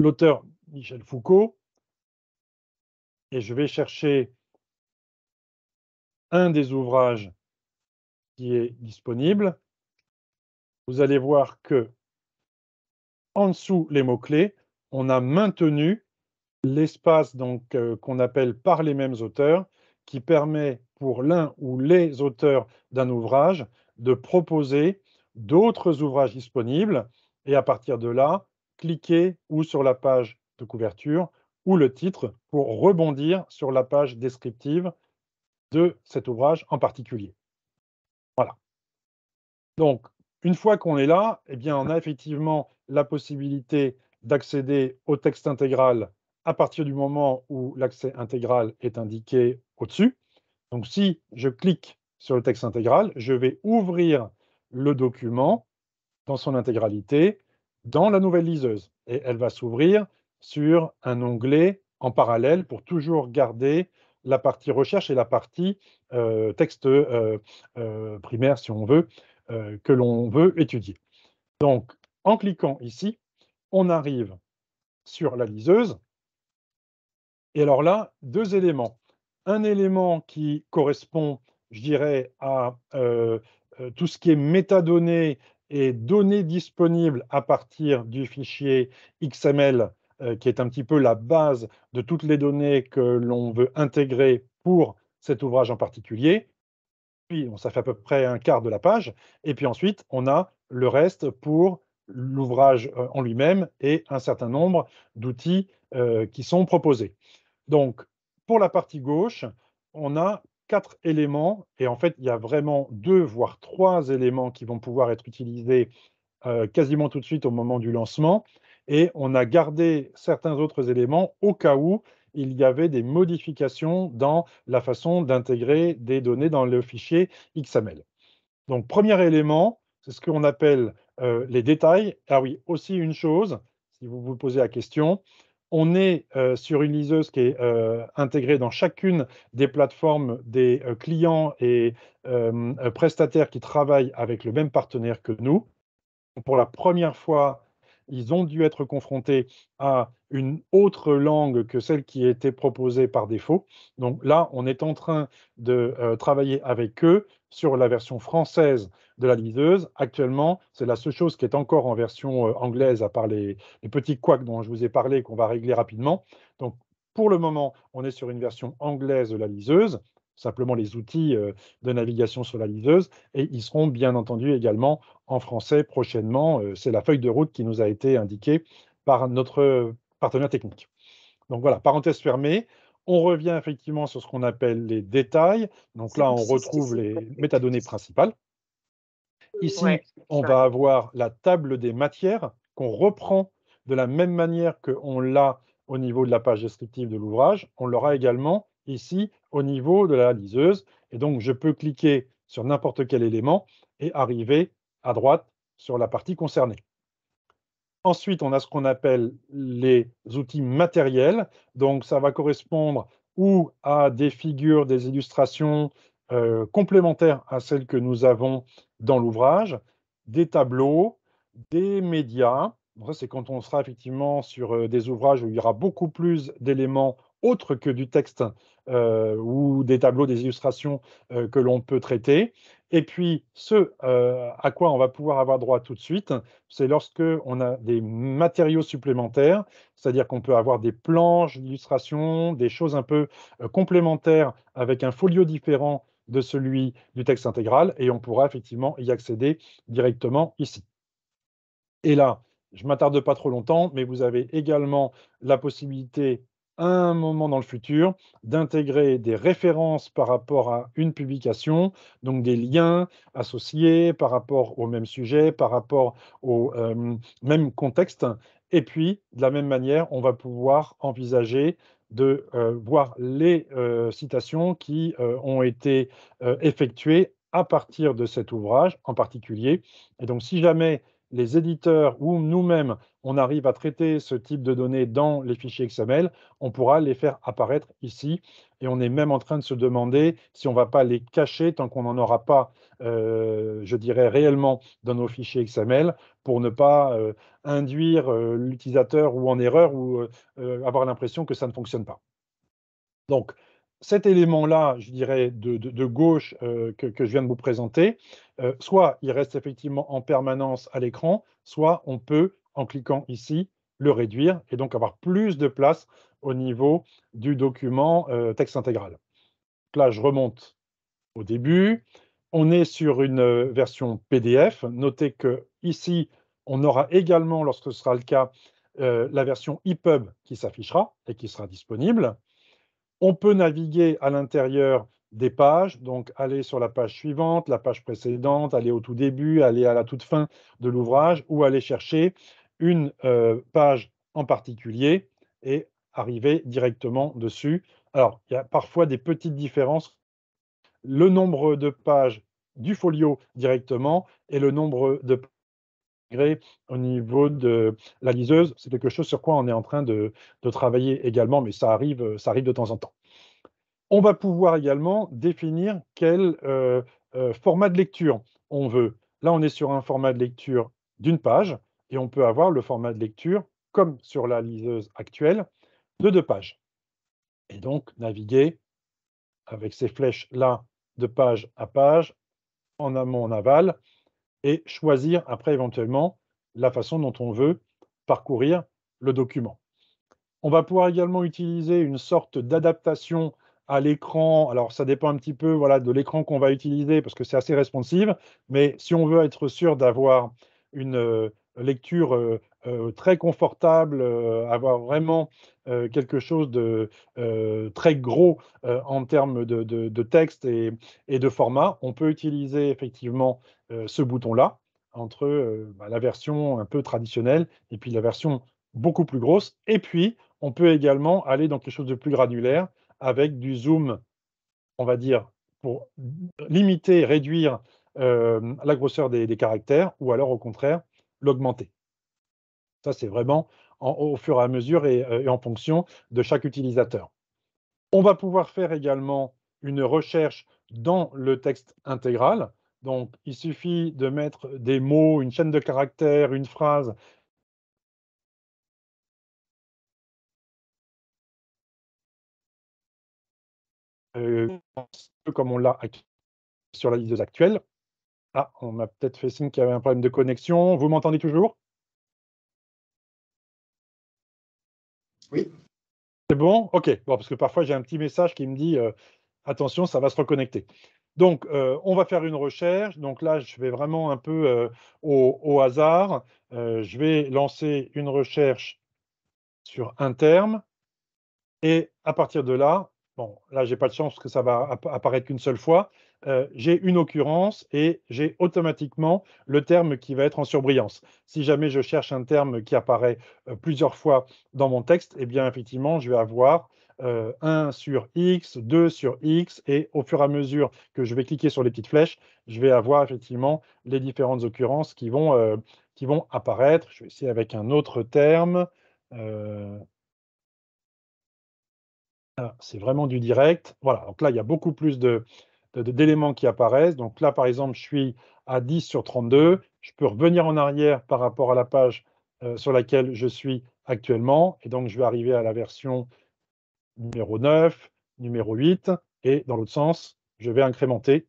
l'auteur Michel Foucault, et je vais chercher un des ouvrages qui est disponible, vous allez voir que en dessous les mots-clés, on a maintenu l'espace donc euh, qu'on appelle par les mêmes auteurs, qui permet pour l'un ou les auteurs d'un ouvrage de proposer d'autres ouvrages disponibles et à partir de là, cliquer ou sur la page de couverture ou le titre pour rebondir sur la page descriptive de cet ouvrage en particulier. Voilà. Donc, une fois qu'on est là, eh bien, on a effectivement la possibilité d'accéder au texte intégral à partir du moment où l'accès intégral est indiqué au-dessus. Donc, si je clique sur le texte intégral, je vais ouvrir le document dans son intégralité dans la nouvelle liseuse. Et elle va s'ouvrir sur un onglet en parallèle pour toujours garder la partie recherche et la partie euh, texte euh, euh, primaire, si on veut, que l'on veut étudier. Donc, en cliquant ici, on arrive sur la liseuse. Et alors là, deux éléments. Un élément qui correspond, je dirais, à tout ce qui est métadonnées et données disponibles à partir du fichier XML euh, qui est un petit peu la base de toutes les données que l'on veut intégrer pour cet ouvrage en particulier. Puis, on, ça fait à peu près un quart de la page. Et puis ensuite, on a le reste pour l'ouvrage euh, en lui-même et un certain nombre d'outils euh, qui sont proposés. Donc, pour la partie gauche, on a quatre éléments, et en fait, il y a vraiment deux, voire trois éléments qui vont pouvoir être utilisés quasiment tout de suite au moment du lancement et on a gardé certains autres éléments au cas où il y avait des modifications dans la façon d'intégrer des données dans le fichier XML. Donc, premier élément, c'est ce qu'on appelle euh, les détails. Ah oui, aussi une chose, si vous vous posez la question, on est euh, sur une liseuse qui est euh, intégrée dans chacune des plateformes des clients et prestataires qui travaillent avec le même partenaire que nous. Pour la première fois ils ont dû être confrontés à une autre langue que celle qui était proposée par défaut. Donc là, on est en train de euh, travailler avec eux sur la version française de la liseuse. Actuellement, c'est la seule chose qui est encore en version euh, anglaise, à part les, petits couacs dont je vous ai parlé, qu'on va régler rapidement. Donc pour le moment, on est sur une version anglaise de la liseuse simplement les outils de navigation sur la liseuse, et ils seront bien entendu également en français prochainement. C'est la feuille de route qui nous a été indiquée par notre partenaire technique. Donc voilà, parenthèse fermée. On revient effectivement sur ce qu'on appelle les détails. Donc là, on retrouve les métadonnées principales. Ici, on va avoir la table des matières qu'on reprend de la même manière qu'on l'a au niveau de la page descriptive de l'ouvrage. On l'aura également ici au niveau de la liseuse. Et donc, je peux cliquer sur n'importe quel élément et arriver à droite sur la partie concernée. Ensuite, on a ce qu'on appelle les outils matériels. Donc, ça va correspondre ou à des figures, des illustrations euh, complémentaires à celles que nous avons dans l'ouvrage, des tableaux, des médias. c'est quand on sera effectivement sur euh, des ouvrages où il y aura beaucoup plus d'éléments autre que du texte euh, ou des tableaux, des illustrations euh, que l'on peut traiter. Et puis, ce euh, à quoi on va pouvoir avoir droit tout de suite, c'est lorsque on a des matériaux supplémentaires, c'est-à-dire qu'on peut avoir des planches d'illustration, des choses un peu complémentaires avec un folio différent de celui du texte intégral, et on pourra effectivement y accéder directement ici. Et là, je ne m'attarde pas trop longtemps, mais vous avez également la possibilité un moment dans le futur d'intégrer des références par rapport à une publication, donc des liens associés par rapport au même sujet, par rapport au euh, même contexte. Et puis, de la même manière, on va pouvoir envisager de euh, voir les euh, citations qui ont été effectuées à partir de cet ouvrage en particulier. Et donc, si jamais les éditeurs ou nous-mêmes, on arrive à traiter ce type de données dans les fichiers XML, on pourra les faire apparaître ici. Et on est même en train de se demander si on ne va pas les cacher tant qu'on n'en aura pas, euh, je dirais, réellement dans nos fichiers XML pour ne pas euh, induire euh, l'utilisateur ou en erreur ou avoir l'impression que ça ne fonctionne pas. Donc, cet élément-là, je dirais, de, gauche euh, que, je viens de vous présenter, euh, soit il reste effectivement en permanence à l'écran, soit on peut, en cliquant ici, le réduire et donc avoir plus de place au niveau du document euh, texte intégral. là, je remonte au début. On est sur une version PDF. Notez que ici, on aura également, lorsque ce sera le cas, la version EPUB qui s'affichera et qui sera disponible. On peut naviguer à l'intérieur des pages, donc aller sur la page suivante, la page précédente, aller au tout début, aller à la toute fin de l'ouvrage ou aller chercher une euh, page en particulier et arriver directement dessus. Alors, il y a parfois des petites différences. Le nombre de pages du folio directement et le nombre de pages au niveau de la liseuse, c'est quelque chose sur quoi on est en train de, travailler également, mais ça arrive, ça arrive de temps en temps. On va pouvoir également définir quel euh, euh, format de lecture on veut. Là, on est sur un format de lecture d'une page et on peut avoir le format de lecture, comme sur la liseuse actuelle, de deux pages. Et donc, naviguer avec ces flèches-là de page à page, en amont, en aval, et choisir après éventuellement la façon dont on veut parcourir le document. On va pouvoir également utiliser une sorte d'adaptation à l'écran. Alors, ça dépend un petit peu voilà, de l'écran qu'on va utiliser parce que c'est assez responsive. Mais si on veut être sûr d'avoir une euh, lecture euh, euh, très confortable, euh, avoir vraiment euh, quelque chose de très gros en termes de, texte et, de format, on peut utiliser effectivement ce bouton-là entre bah, la version un peu traditionnelle et puis la version beaucoup plus grosse. Et puis, on peut également aller dans quelque chose de plus granulaire avec du zoom, on va dire, pour limiter, réduire la grosseur des, caractères ou alors au contraire l'augmenter. Ça, c'est vraiment au fur et à mesure euh, et, en fonction de chaque utilisateur. On va pouvoir faire également une recherche dans le texte intégral. Donc, il suffit de mettre des mots, une chaîne de caractères, une phrase. Euh, comme on l'a sur la liste actuelle. Ah, on m'a peut-être fait signe qu'il y avait un problème de connexion. Vous m'entendez toujours Oui. C'est bon Ok. Bon, parce que parfois, j'ai un petit message qui me dit euh, attention, ça va se reconnecter. Donc, euh, on va faire une recherche. Donc là, je vais vraiment un peu euh, au, hasard. je vais lancer une recherche sur un terme. Et à partir de là, bon, là, n'ai pas de chance que ça va apparaître qu'une seule fois. Euh, j'ai une occurrence et j'ai automatiquement le terme qui va être en surbrillance. Si jamais je cherche un terme qui apparaît euh, plusieurs fois dans mon texte, eh bien effectivement, je vais avoir 1 euh, sur X, 2 sur X, et au fur et à mesure que je vais cliquer sur les petites flèches, je vais avoir effectivement les différentes occurrences qui vont, qui vont apparaître. Je vais essayer avec un autre terme. Ah, c'est vraiment du direct. Voilà, donc là, il y a beaucoup plus de, d'éléments qui apparaissent. Donc là, par exemple, je suis à 10 sur 32. Je peux revenir en arrière par rapport à la page euh, sur laquelle je suis actuellement. Et donc, je vais arriver à la version numéro 9, numéro 8. Et dans l'autre sens, je vais incrémenter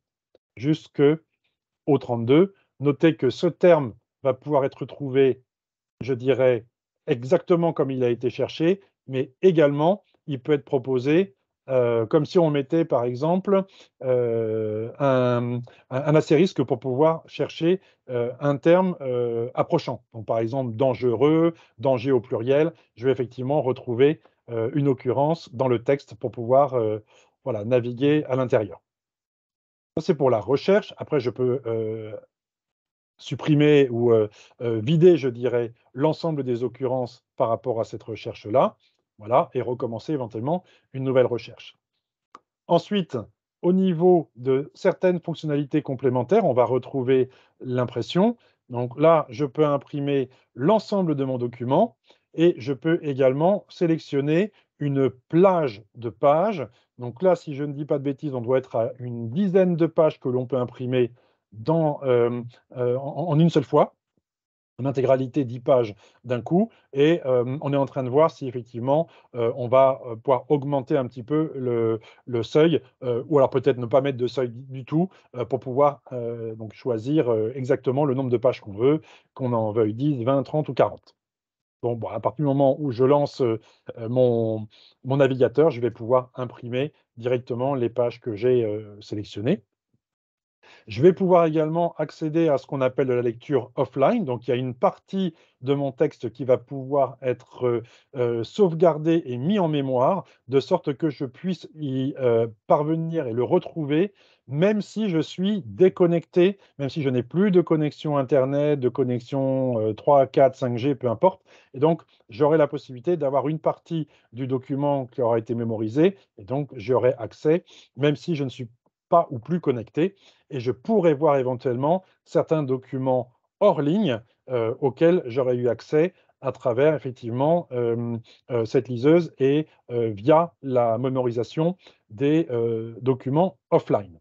jusqu'au 32. Notez que ce terme va pouvoir être trouvé, je dirais, exactement comme il a été cherché, mais également, il peut être proposé comme si on mettait par exemple un, un, astérisque pour pouvoir chercher un terme approchant. par exemple dangereux, danger au pluriel, je vais effectivement retrouver une occurrence dans le texte pour pouvoir naviguer à l'intérieur. c'est pour la recherche. Après je peux supprimer ou vider, je dirais, l'ensemble des occurrences par rapport à cette recherche-là. Voilà, et recommencer éventuellement une nouvelle recherche. Ensuite, au niveau de certaines fonctionnalités complémentaires, on va retrouver l'impression. Donc là, je peux imprimer l'ensemble de mon document et je peux également sélectionner une plage de pages. Donc là, si je ne dis pas de bêtises, on doit être à une dizaine de pages que l'on peut imprimer euh, euh, en, une seule fois intégralité 10 pages d'un coup. Et euh, on est en train de voir si effectivement euh, on va euh, pouvoir augmenter un petit peu le, seuil, ou alors peut-être ne pas mettre de seuil du tout pour pouvoir donc choisir exactement le nombre de pages qu'on veut, qu'on en veuille 10, 20, 30 ou 40. Bon, bah, à partir du moment où je lance mon, mon, navigateur, je vais pouvoir imprimer directement les pages que j'ai sélectionnées. Je vais pouvoir également accéder à ce qu'on appelle la lecture offline. Donc, il y a une partie de mon texte qui va pouvoir être euh, euh, sauvegardée et mise en mémoire, de sorte que je puisse y euh, parvenir et le retrouver, même si je suis déconnecté, même si je n'ai plus de connexion Internet, de connexion 3, 4, 5G, peu importe. Et donc, j'aurai la possibilité d'avoir une partie du document qui aura été mémorisée. et donc j'aurai accès, même si je ne suis pas ou plus connecté et je pourrais voir éventuellement certains documents hors ligne euh, auxquels j'aurais eu accès à travers effectivement euh, euh, cette liseuse et via la mémorisation des documents offline.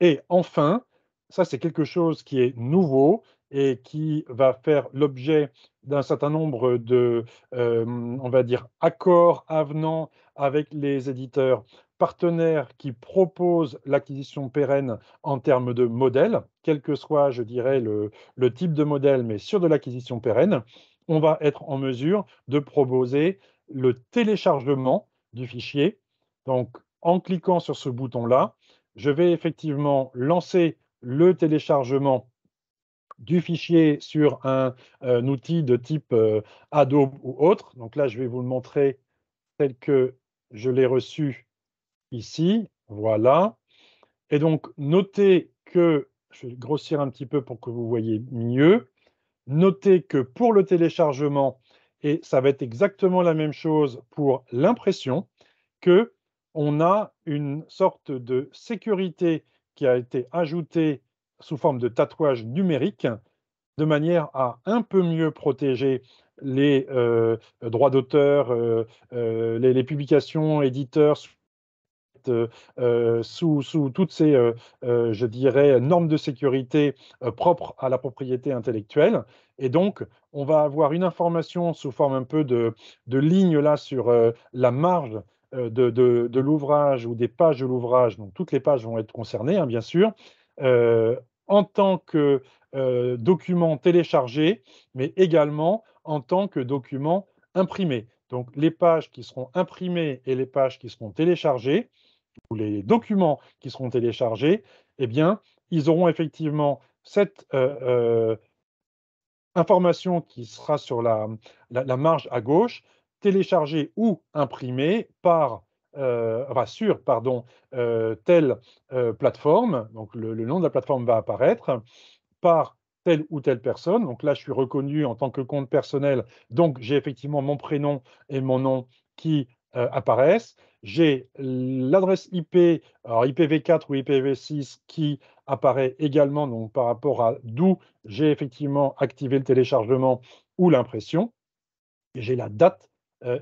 Et enfin, ça c'est quelque chose qui est nouveau et qui va faire l'objet d'un certain nombre de, euh, on va dire, accords, avenants avec les éditeurs partenaires qui proposent l'acquisition pérenne en termes de modèle, quel que soit, je dirais, le type de modèle, mais sur de l'acquisition pérenne, on va être en mesure de proposer le téléchargement du fichier. Donc, en cliquant sur ce bouton-là, je vais effectivement lancer le téléchargement du fichier sur un, euh, outil de type euh, Adobe ou autre. Donc là, je vais vous le montrer tel que je l'ai reçu ici. Voilà. Et donc, notez que, je vais grossir un petit peu pour que vous voyez mieux, notez que pour le téléchargement, et ça va être exactement la même chose pour l'impression, que on a une sorte de sécurité qui a été ajoutée sous forme de tatouage numérique, de manière à un peu mieux protéger les euh, droits d'auteur, euh, euh, les, publications, éditeurs, sous, toutes ces, je dirais, normes de sécurité propres à la propriété intellectuelle. Et donc, on va avoir une information sous forme un peu de, ligne là sur la marge de, l'ouvrage ou des pages de l'ouvrage. Donc, toutes les pages vont être concernées, hein, bien sûr en tant que euh, document téléchargé, mais également en tant que document imprimé. Donc les pages qui seront imprimées et les pages qui seront téléchargées, ou les documents qui seront téléchargés, eh bien, ils auront effectivement cette euh, euh, information qui sera sur la marge à gauche, téléchargée ou imprimée par euh, sur rassure pardon, euh, telle euh, plateforme, donc le, nom de la plateforme va apparaître, par telle ou telle personne. Donc là, je suis reconnu en tant que compte personnel, donc j'ai effectivement mon prénom et mon nom qui apparaissent. J'ai l'adresse IP, IPv4 ou IPv6 qui apparaît également donc, par rapport à d'où j'ai effectivement activé le téléchargement ou l'impression. J'ai la date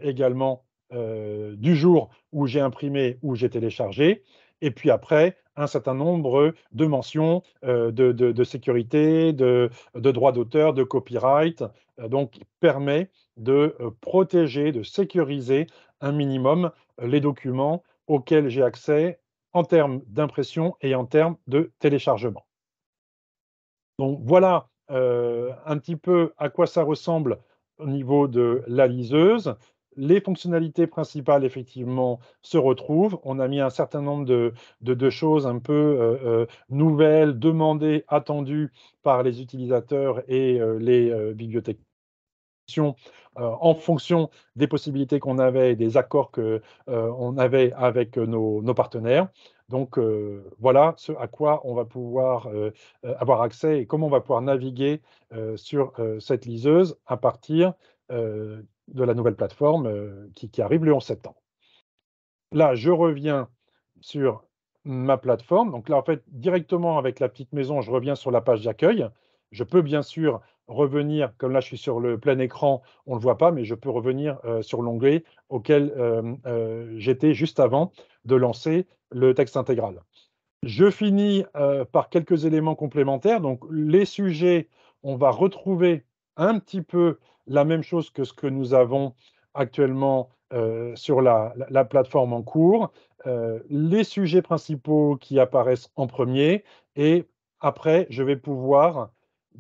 également du jour où j'ai imprimé, ou j'ai téléchargé, et puis après, un certain nombre de mentions de, sécurité, de, droits d'auteur, de copyright, donc qui permet de protéger, de sécuriser un minimum les documents auxquels j'ai accès en termes d'impression et en termes de téléchargement. Donc voilà un petit peu à quoi ça ressemble au niveau de la liseuse les fonctionnalités principales, effectivement, se retrouvent. On a mis un certain nombre de, choses un peu euh, euh, nouvelles, demandées, attendues par les utilisateurs et euh, les bibliothèques en fonction des possibilités qu'on avait et des accords qu'on avait avec nos, partenaires. Donc voilà ce à quoi on va pouvoir avoir accès et comment on va pouvoir naviguer sur cette liseuse à partir de la nouvelle plateforme euh, qui, arrive le 11 septembre. Là, je reviens sur ma plateforme. Donc là, en fait, directement avec la petite maison, je reviens sur la page d'accueil. Je peux bien sûr revenir, comme là je suis sur le plein écran, on ne le voit pas, mais je peux revenir euh, sur l'onglet auquel euh, j'étais juste avant de lancer le texte intégral. Je finis par quelques éléments complémentaires. Donc les sujets, on va retrouver un petit peu la même chose que ce que nous avons actuellement euh, sur la, plateforme en cours, euh, les sujets principaux qui apparaissent en premier, et après, je vais pouvoir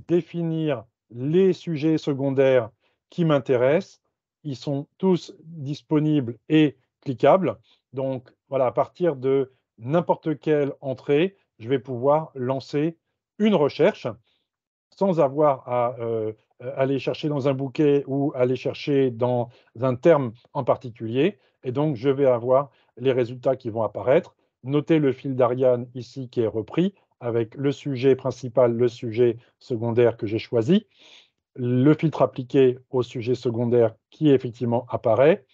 définir les sujets secondaires qui m'intéressent. Ils sont tous disponibles et cliquables. Donc, voilà, à partir de n'importe quelle entrée, je vais pouvoir lancer une recherche sans avoir à euh, euh, aller chercher dans un bouquet ou aller chercher dans un terme en particulier. Et donc, je vais avoir les résultats qui vont apparaître. Notez le fil d'Ariane ici qui est repris avec le sujet principal, le sujet secondaire que j'ai choisi, le filtre appliqué au sujet secondaire qui effectivement apparaît,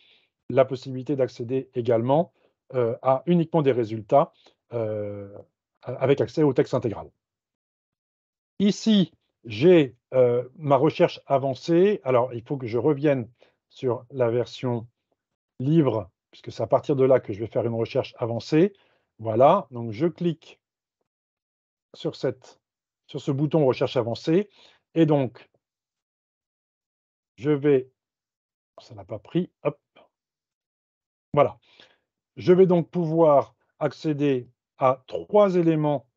la possibilité d'accéder également euh, à uniquement des résultats euh, avec accès au texte intégral. Ici, j'ai euh, ma recherche avancée, alors il faut que je revienne sur la version libre, puisque c'est à partir de là que je vais faire une recherche avancée. Voilà, donc je clique sur, sur ce bouton recherche avancée, et donc je vais, ça n'a pas pris, hop, voilà. Je vais donc pouvoir accéder à trois éléments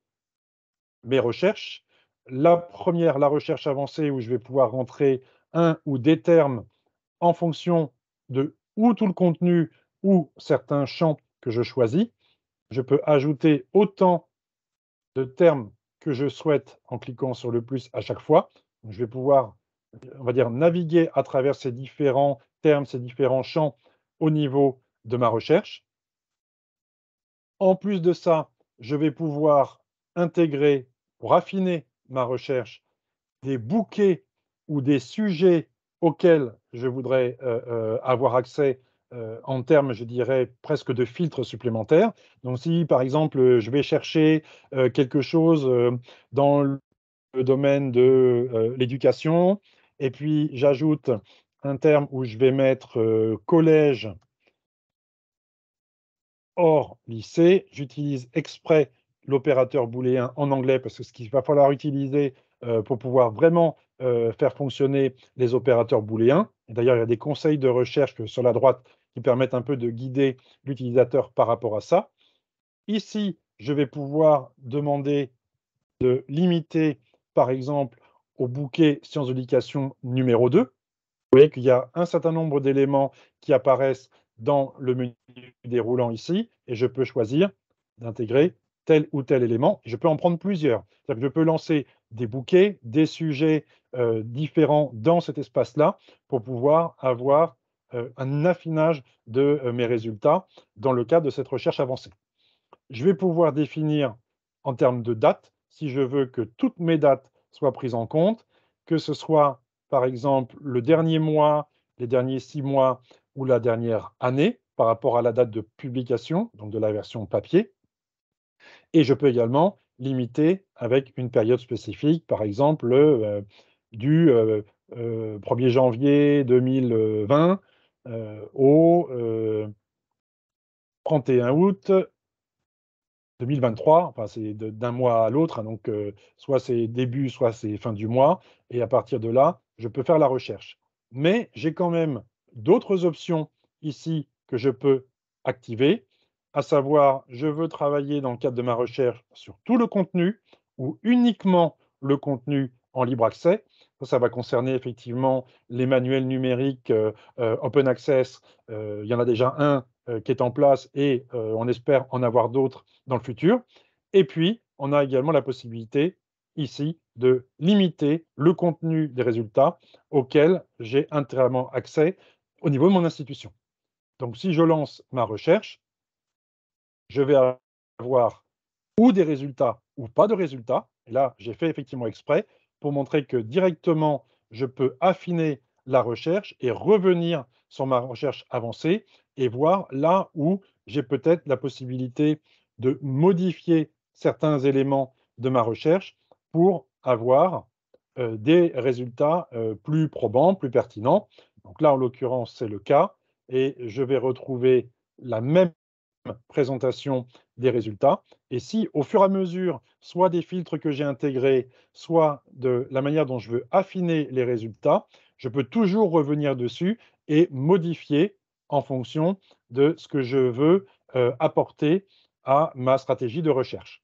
mes recherches, la première, la recherche avancée, où je vais pouvoir rentrer un ou des termes en fonction de ou tout le contenu ou certains champs que je choisis. Je peux ajouter autant de termes que je souhaite en cliquant sur le plus à chaque fois. Je vais pouvoir, on va dire, naviguer à travers ces différents termes, ces différents champs au niveau de ma recherche. En plus de ça, je vais pouvoir intégrer, raffiner ma recherche, des bouquets ou des sujets auxquels je voudrais euh, euh, avoir accès euh, en termes, je dirais, presque de filtres supplémentaires. Donc si, par exemple, je vais chercher quelque chose dans le domaine de l'éducation, et puis j'ajoute un terme où je vais mettre collège hors lycée, j'utilise exprès l'opérateur booléen en anglais, parce que ce qu'il va falloir utiliser euh, pour pouvoir vraiment euh, faire fonctionner les opérateurs booléens. D'ailleurs, il y a des conseils de recherche sur la droite qui permettent un peu de guider l'utilisateur par rapport à ça. Ici, je vais pouvoir demander de limiter, par exemple, au bouquet sciences d'éducation numéro 2. Vous voyez qu'il y a un certain nombre d'éléments qui apparaissent dans le menu déroulant ici, et je peux choisir d'intégrer tel ou tel élément. Je peux en prendre plusieurs. je peux lancer des bouquets, des sujets euh, différents dans cet espace-là pour pouvoir avoir euh, un affinage de euh, mes résultats dans le cadre de cette recherche avancée. Je vais pouvoir définir en termes de date si je veux que toutes mes dates soient prises en compte, que ce soit par exemple le dernier mois, les derniers six mois ou la dernière année par rapport à la date de publication, donc de la version papier, et je peux également limiter avec une période spécifique, par exemple euh, du 1er euh, euh, janvier 2020 au 31 août 2023, enfin c'est d'un mois à l'autre, hein, donc soit c'est début, soit c'est fin du mois, et à partir de là, je peux faire la recherche. Mais j'ai quand même d'autres options ici que je peux activer, à savoir je veux travailler dans le cadre de ma recherche sur tout le contenu ou uniquement le contenu en libre accès. Ça, va concerner effectivement les manuels numériques euh, euh, open access. Euh, il y en a déjà un qui est en place et on espère en avoir d'autres dans le futur. Et puis, on a également la possibilité ici de limiter le contenu des résultats auxquels j'ai intégralement accès au niveau de mon institution. Donc, si je lance ma recherche, je vais avoir ou des résultats ou pas de résultats. Et là, j'ai fait effectivement exprès pour montrer que directement, je peux affiner la recherche et revenir sur ma recherche avancée et voir là où j'ai peut-être la possibilité de modifier certains éléments de ma recherche pour avoir euh, des résultats euh, plus probants, plus pertinents. Donc là, en l'occurrence, c'est le cas et je vais retrouver la même présentation des résultats. Et si au fur et à mesure, soit des filtres que j'ai intégrés, soit de la manière dont je veux affiner les résultats, je peux toujours revenir dessus et modifier en fonction de ce que je veux euh, apporter à ma stratégie de recherche.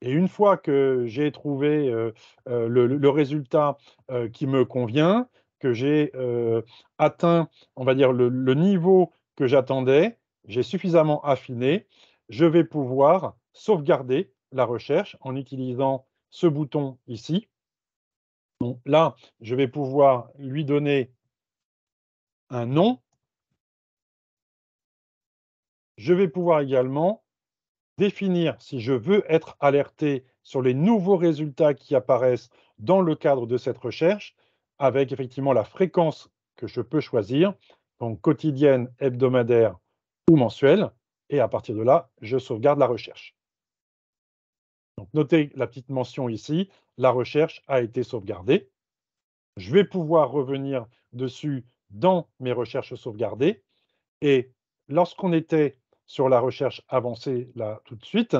Et une fois que j'ai trouvé euh, euh, le, résultat qui me convient, que j'ai atteint, on va dire, le niveau que j'attendais, j'ai suffisamment affiné, je vais pouvoir sauvegarder la recherche en utilisant ce bouton ici. là, je vais pouvoir lui donner un nom. Je vais pouvoir également définir si je veux être alerté sur les nouveaux résultats qui apparaissent dans le cadre de cette recherche, avec effectivement la fréquence que je peux choisir, donc quotidienne, hebdomadaire ou mensuel. Et à partir de là, je sauvegarde la recherche. notez la petite mention ici, la recherche a été sauvegardée. Je vais pouvoir revenir dessus dans mes recherches sauvegardées. Et lorsqu'on était sur la recherche avancée, là tout de suite,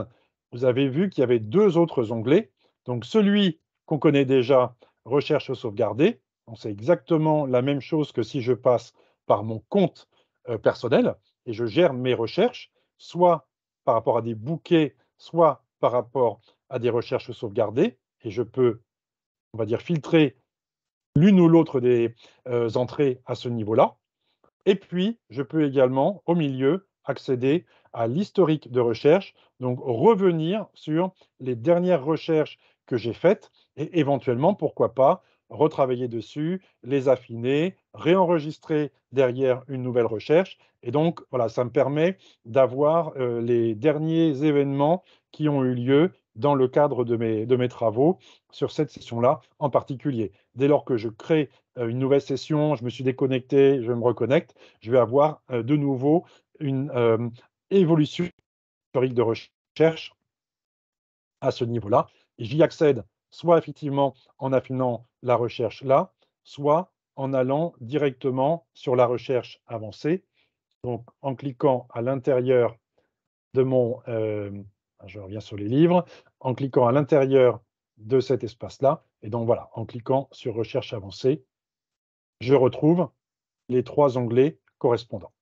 vous avez vu qu'il y avait deux autres onglets. Donc celui qu'on connaît déjà, recherche sauvegardée, c'est exactement la même chose que si je passe par mon compte euh, personnel et je gère mes recherches, soit par rapport à des bouquets, soit par rapport à des recherches sauvegardées, et je peux, on va dire, filtrer l'une ou l'autre des euh, entrées à ce niveau-là. Et puis, je peux également, au milieu, accéder à l'historique de recherche, donc revenir sur les dernières recherches que j'ai faites et éventuellement, pourquoi pas, retravailler dessus, les affiner, réenregistrer derrière une nouvelle recherche. Et donc, voilà, ça me permet d'avoir euh, les derniers événements qui ont eu lieu dans le cadre de mes, de mes travaux sur cette session-là en particulier. Dès lors que je crée euh, une nouvelle session, je me suis déconnecté, je me reconnecte, je vais avoir euh, de nouveau une évolution historique de recherche à ce niveau-là. J'y accède soit effectivement en affinant la recherche là, soit en allant directement sur la recherche avancée, donc en cliquant à l'intérieur de mon, euh, je reviens sur les livres, en cliquant à l'intérieur de cet espace-là, et donc voilà, en cliquant sur recherche avancée, je retrouve les trois onglets correspondants.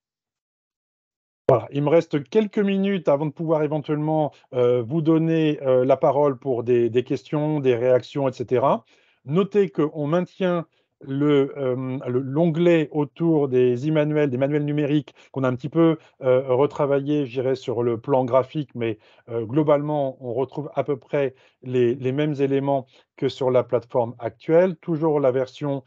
il me reste quelques minutes avant de pouvoir éventuellement euh, vous donner euh, la parole pour des questions, des réactions, etc. Notez qu'on maintient euh, l'onglet autour des manuels des manuels numériques qu'on a un petit peu euh, retravaillé, j'irai sur le plan graphique, mais euh, globalement, on retrouve à peu près les, mêmes éléments que sur la plateforme actuelle. Toujours la version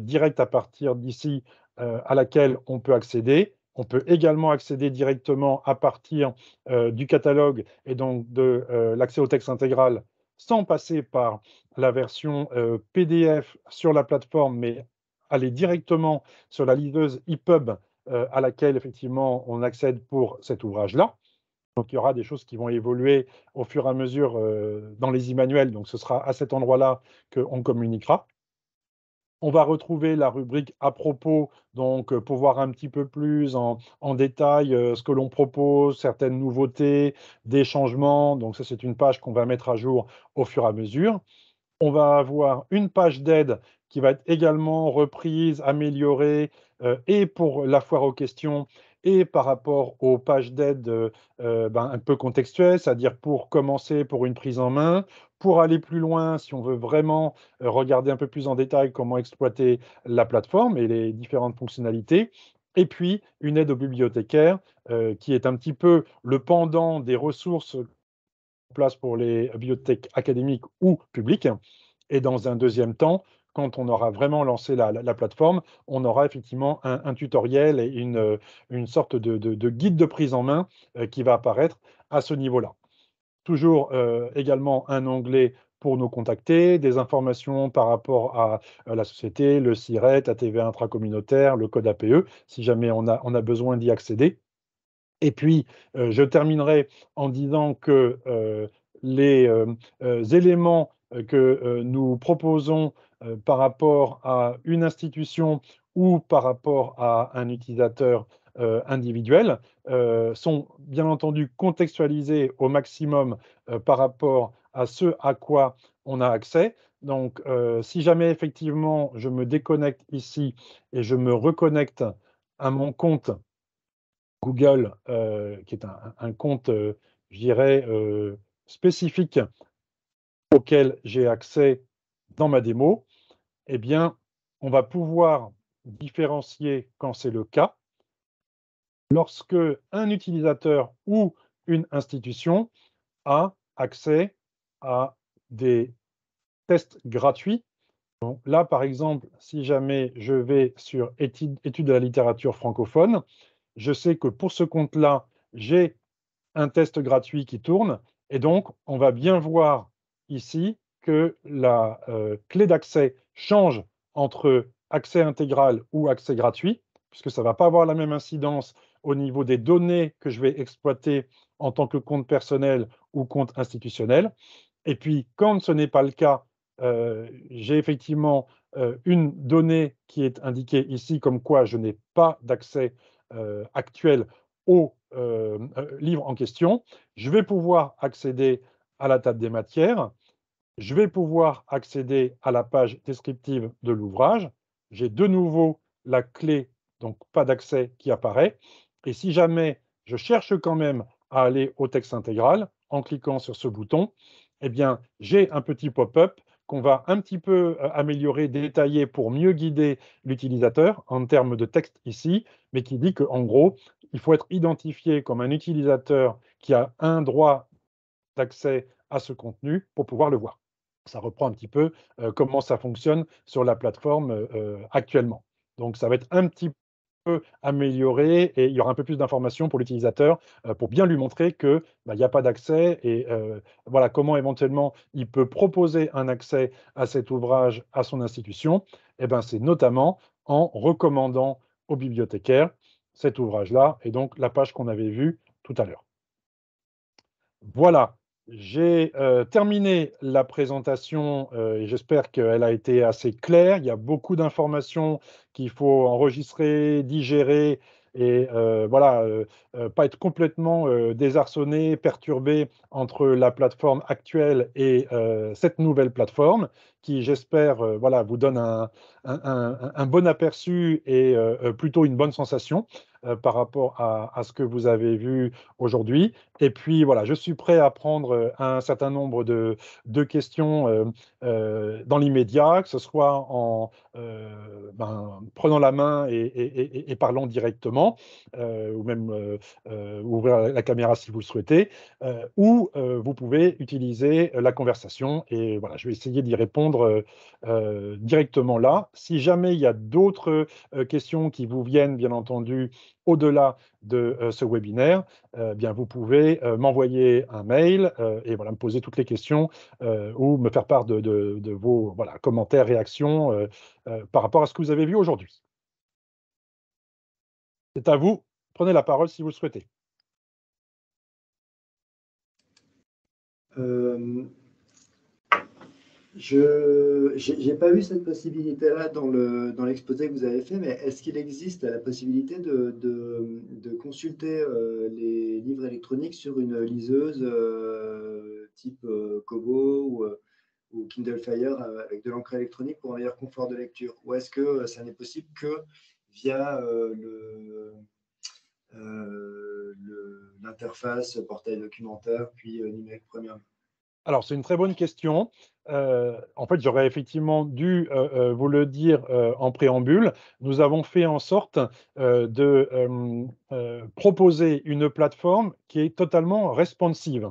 directe à partir d'ici à laquelle on peut accéder. On peut également accéder directement à partir du catalogue et donc de l'accès au texte intégral sans passer par la version euh, PDF sur la plateforme, mais aller directement sur la liseuse EPUB euh, à laquelle effectivement on accède pour cet ouvrage-là. Donc il y aura des choses qui vont évoluer au fur et à mesure euh, dans les e-manuels. Donc ce sera à cet endroit-là qu'on communiquera. On va retrouver la rubrique à propos, donc euh, pour voir un petit peu plus en, détail euh, ce que l'on propose, certaines nouveautés, des changements. Donc ça, c'est une page qu'on va mettre à jour au fur et à mesure. On va avoir une page d'aide qui va être également reprise, améliorée, euh, et pour la foire aux questions, et par rapport aux pages d'aide ben, un peu contextuelles, c'est-à-dire pour commencer pour une prise en main, pour aller plus loin, si on veut vraiment euh, regarder un peu plus en détail comment exploiter la plateforme et les différentes fonctionnalités, et puis une aide aux bibliothécaires, euh, qui est un petit peu le pendant des ressources en place pour les bibliothèques académiques ou publiques. Et dans un deuxième temps, quand on aura vraiment lancé la, plateforme, on aura effectivement un, tutoriel et une, euh, sorte de, guide de prise en main qui va apparaître à ce niveau-là. Toujours euh, également un onglet pour nous contacter, des informations par rapport à, la société, le CIRET, TV intracommunautaire, le code APE, si jamais on a, besoin d'y accéder. Et puis, euh, je terminerai en disant que euh, les éléments que nous proposons par rapport à une institution ou par rapport à un utilisateur euh, individuels, euh, sont bien entendu contextualisés au maximum euh, par rapport à ce à quoi on a accès. Donc, si jamais effectivement je me déconnecte ici et je me reconnecte à mon compte Google, qui est un, un compte, je dirais, spécifique auquel j'ai accès dans ma démo, eh bien, on va pouvoir différencier quand c'est le cas lorsque un utilisateur ou une institution a accès à des tests gratuits. Donc là, par exemple, si jamais je vais sur études de la littérature francophone, je sais que pour ce compte-là, j'ai un test gratuit qui tourne. Et donc, on va bien voir ici que la euh, clé d'accès change entre accès intégral ou accès gratuit, puisque ça ne va pas avoir la même incidence au niveau des données que je vais exploiter en tant que compte personnel ou compte institutionnel. Et puis, quand ce n'est pas le cas, euh, j'ai effectivement euh, une donnée qui est indiquée ici comme quoi je n'ai pas d'accès euh, actuel au livre en question. Je vais pouvoir accéder à la table des matières. Je vais pouvoir accéder à la page descriptive de l'ouvrage. J'ai de nouveau la clé, donc pas d'accès, qui apparaît. Et si jamais je cherche quand même à aller au texte intégral, en cliquant sur ce bouton, eh bien, j'ai un petit pop-up qu'on va un petit peu euh, améliorer, détailler pour mieux guider l'utilisateur en termes de texte ici, mais qui dit qu'en gros, il faut être identifié comme un utilisateur qui a un droit d'accès à ce contenu pour pouvoir le voir. Ça reprend un petit peu euh, comment ça fonctionne sur la plateforme euh, actuellement. Donc ça va être un petit améliorer et il y aura un peu plus d'informations pour l'utilisateur euh, pour bien lui montrer qu'il bah, n'y a pas d'accès et euh, voilà comment éventuellement il peut proposer un accès à cet ouvrage à son institution. Et eh ben, c'est notamment en recommandant au bibliothécaire cet ouvrage-là et donc la page qu'on avait vue tout à l'heure. Voilà j'ai euh, terminé la présentation euh, et j'espère qu'elle a été assez claire. Il y a beaucoup d'informations qu'il faut enregistrer, digérer et euh, voilà, pas être complètement désarçonné, perturbé entre la plateforme actuelle et cette nouvelle plateforme qui, j'espère, vous donne un, bon aperçu et plutôt une bonne sensation euh, par rapport à, ce que vous avez vu aujourd'hui. Et puis voilà, je suis prêt à prendre euh, un certain nombre de, questions euh, dans l'immédiat, que ce soit en ben, prenant la main et, parlant directement, ou même ouvrir la, la caméra si vous le souhaitez, ou vous pouvez utiliser la conversation. Et voilà, je vais essayer d'y répondre directement là. Si jamais il y a d'autres questions qui vous viennent, bien entendu, au-delà de euh, ce webinaire, euh, bien vous pouvez euh, m'envoyer un mail et voilà, me poser toutes les questions ou me faire part de, vos voilà, commentaires, réactions par rapport à ce que vous avez vu aujourd'hui. C'est à vous. Prenez la parole si vous le souhaitez. Je n'ai pas vu cette possibilité-là dans l'exposé le, dans que vous avez fait, mais est-ce qu'il existe la possibilité de, consulter euh, les livres électroniques sur une liseuse euh, type euh, Kobo ou, ou, Kindle Fire avec de l'encre électronique pour un meilleur confort de lecture Ou est-ce que ça n'est possible que via l'interface portail documentaire puis numérique premium alors, c'est une très bonne question. Euh, en fait, j'aurais effectivement dû euh, euh, vous le dire en préambule. Nous avons fait en sorte de proposer une plateforme qui est totalement responsive.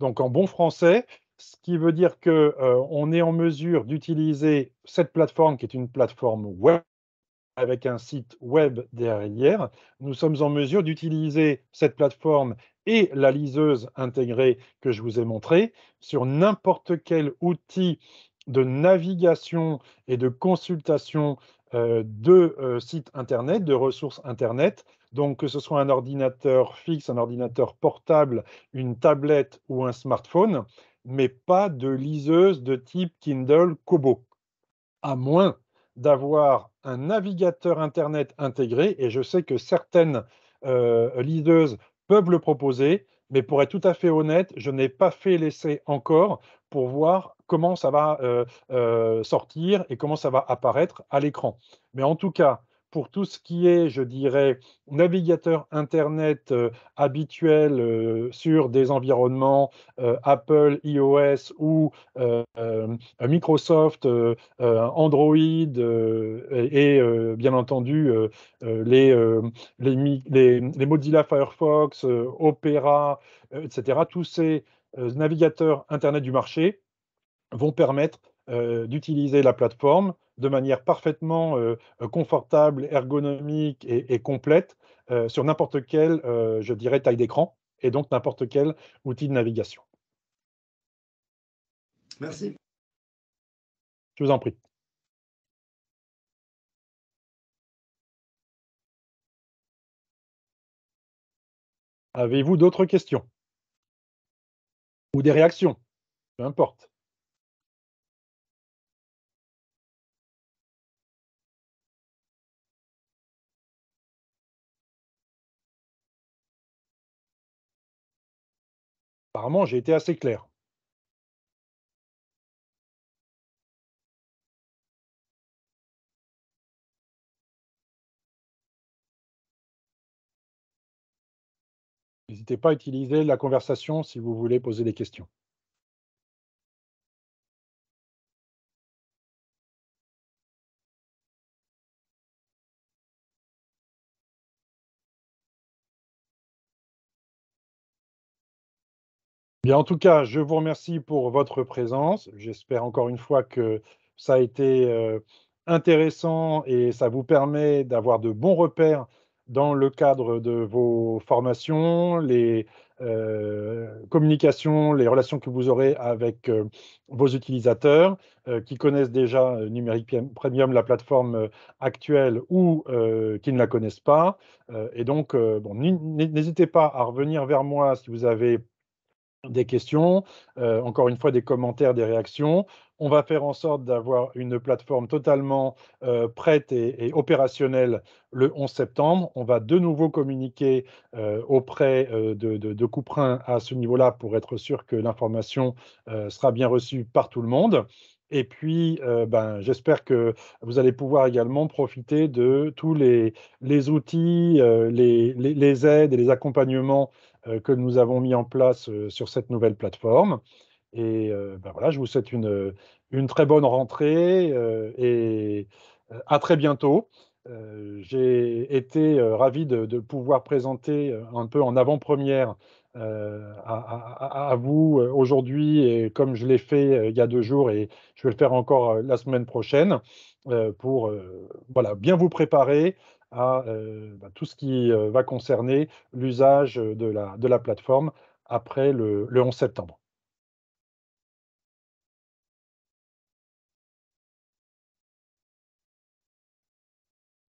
Donc, en bon français, ce qui veut dire qu'on est en mesure d'utiliser cette plateforme qui est une plateforme web avec un site web derrière, nous sommes en mesure d'utiliser cette plateforme et la liseuse intégrée que je vous ai montrée sur n'importe quel outil de navigation et de consultation euh, de euh, sites Internet, de ressources Internet. Donc, que ce soit un ordinateur fixe, un ordinateur portable, une tablette ou un smartphone, mais pas de liseuse de type Kindle Kobo. À moins d'avoir un navigateur Internet intégré, et je sais que certaines euh, leaders peuvent le proposer, mais pour être tout à fait honnête, je n'ai pas fait l'essai encore pour voir comment ça va euh, euh, sortir et comment ça va apparaître à l'écran. Mais en tout cas, pour tout ce qui est, je dirais, navigateur Internet euh, habituel euh, sur des environnements euh, Apple, iOS ou Microsoft, Android et, bien entendu les, Mozilla Firefox, Opera, etc. Tous ces navigateurs Internet du marché vont permettre d'utiliser la plateforme de manière parfaitement euh, euh, confortable, ergonomique et, complète euh, sur n'importe quelle, je dirais, taille d'écran et donc n'importe quel outil de navigation. Merci. Je vous en prie. Avez-vous d'autres questions ou des réactions Peu importe. Apparemment, j'ai été assez clair. N'hésitez pas à utiliser la conversation si vous voulez poser des questions. en tout cas, je vous remercie pour votre présence. J'espère encore une fois que ça a été euh, intéressant et ça vous permet d'avoir de bons repères dans le cadre de vos formations, les euh, communications, les relations que vous aurez avec euh, vos utilisateurs qui connaissent déjà Numérique Premium, la plateforme actuelle, ou qui ne la connaissent pas. et donc, n'hésitez pas à revenir vers moi si vous avez des questions, euh, encore une fois des commentaires, des réactions. On va faire en sorte d'avoir une plateforme totalement euh, prête et, opérationnelle le 11 septembre. On va de nouveau communiquer euh, auprès de, de, Couperin à ce niveau-là pour être sûr que l'information sera bien reçue par tout le monde. Et puis, ben, j'espère que vous allez pouvoir également profiter de tous les, outils, les, aides et les accompagnements euh, que nous avons mis en place euh, sur cette nouvelle plateforme. Et euh, ben voilà, je vous souhaite une, une très bonne rentrée et à très bientôt. J'ai été ravi de, de, pouvoir présenter un peu en avant-première à, vous aujourd'hui, et comme je l'ai fait il y a deux jours, et je vais le faire encore la semaine prochaine, pour voilà, bien vous préparer, à euh, bah, tout ce qui euh, va concerner l'usage euh, de la, plateforme après le, le 11 septembre.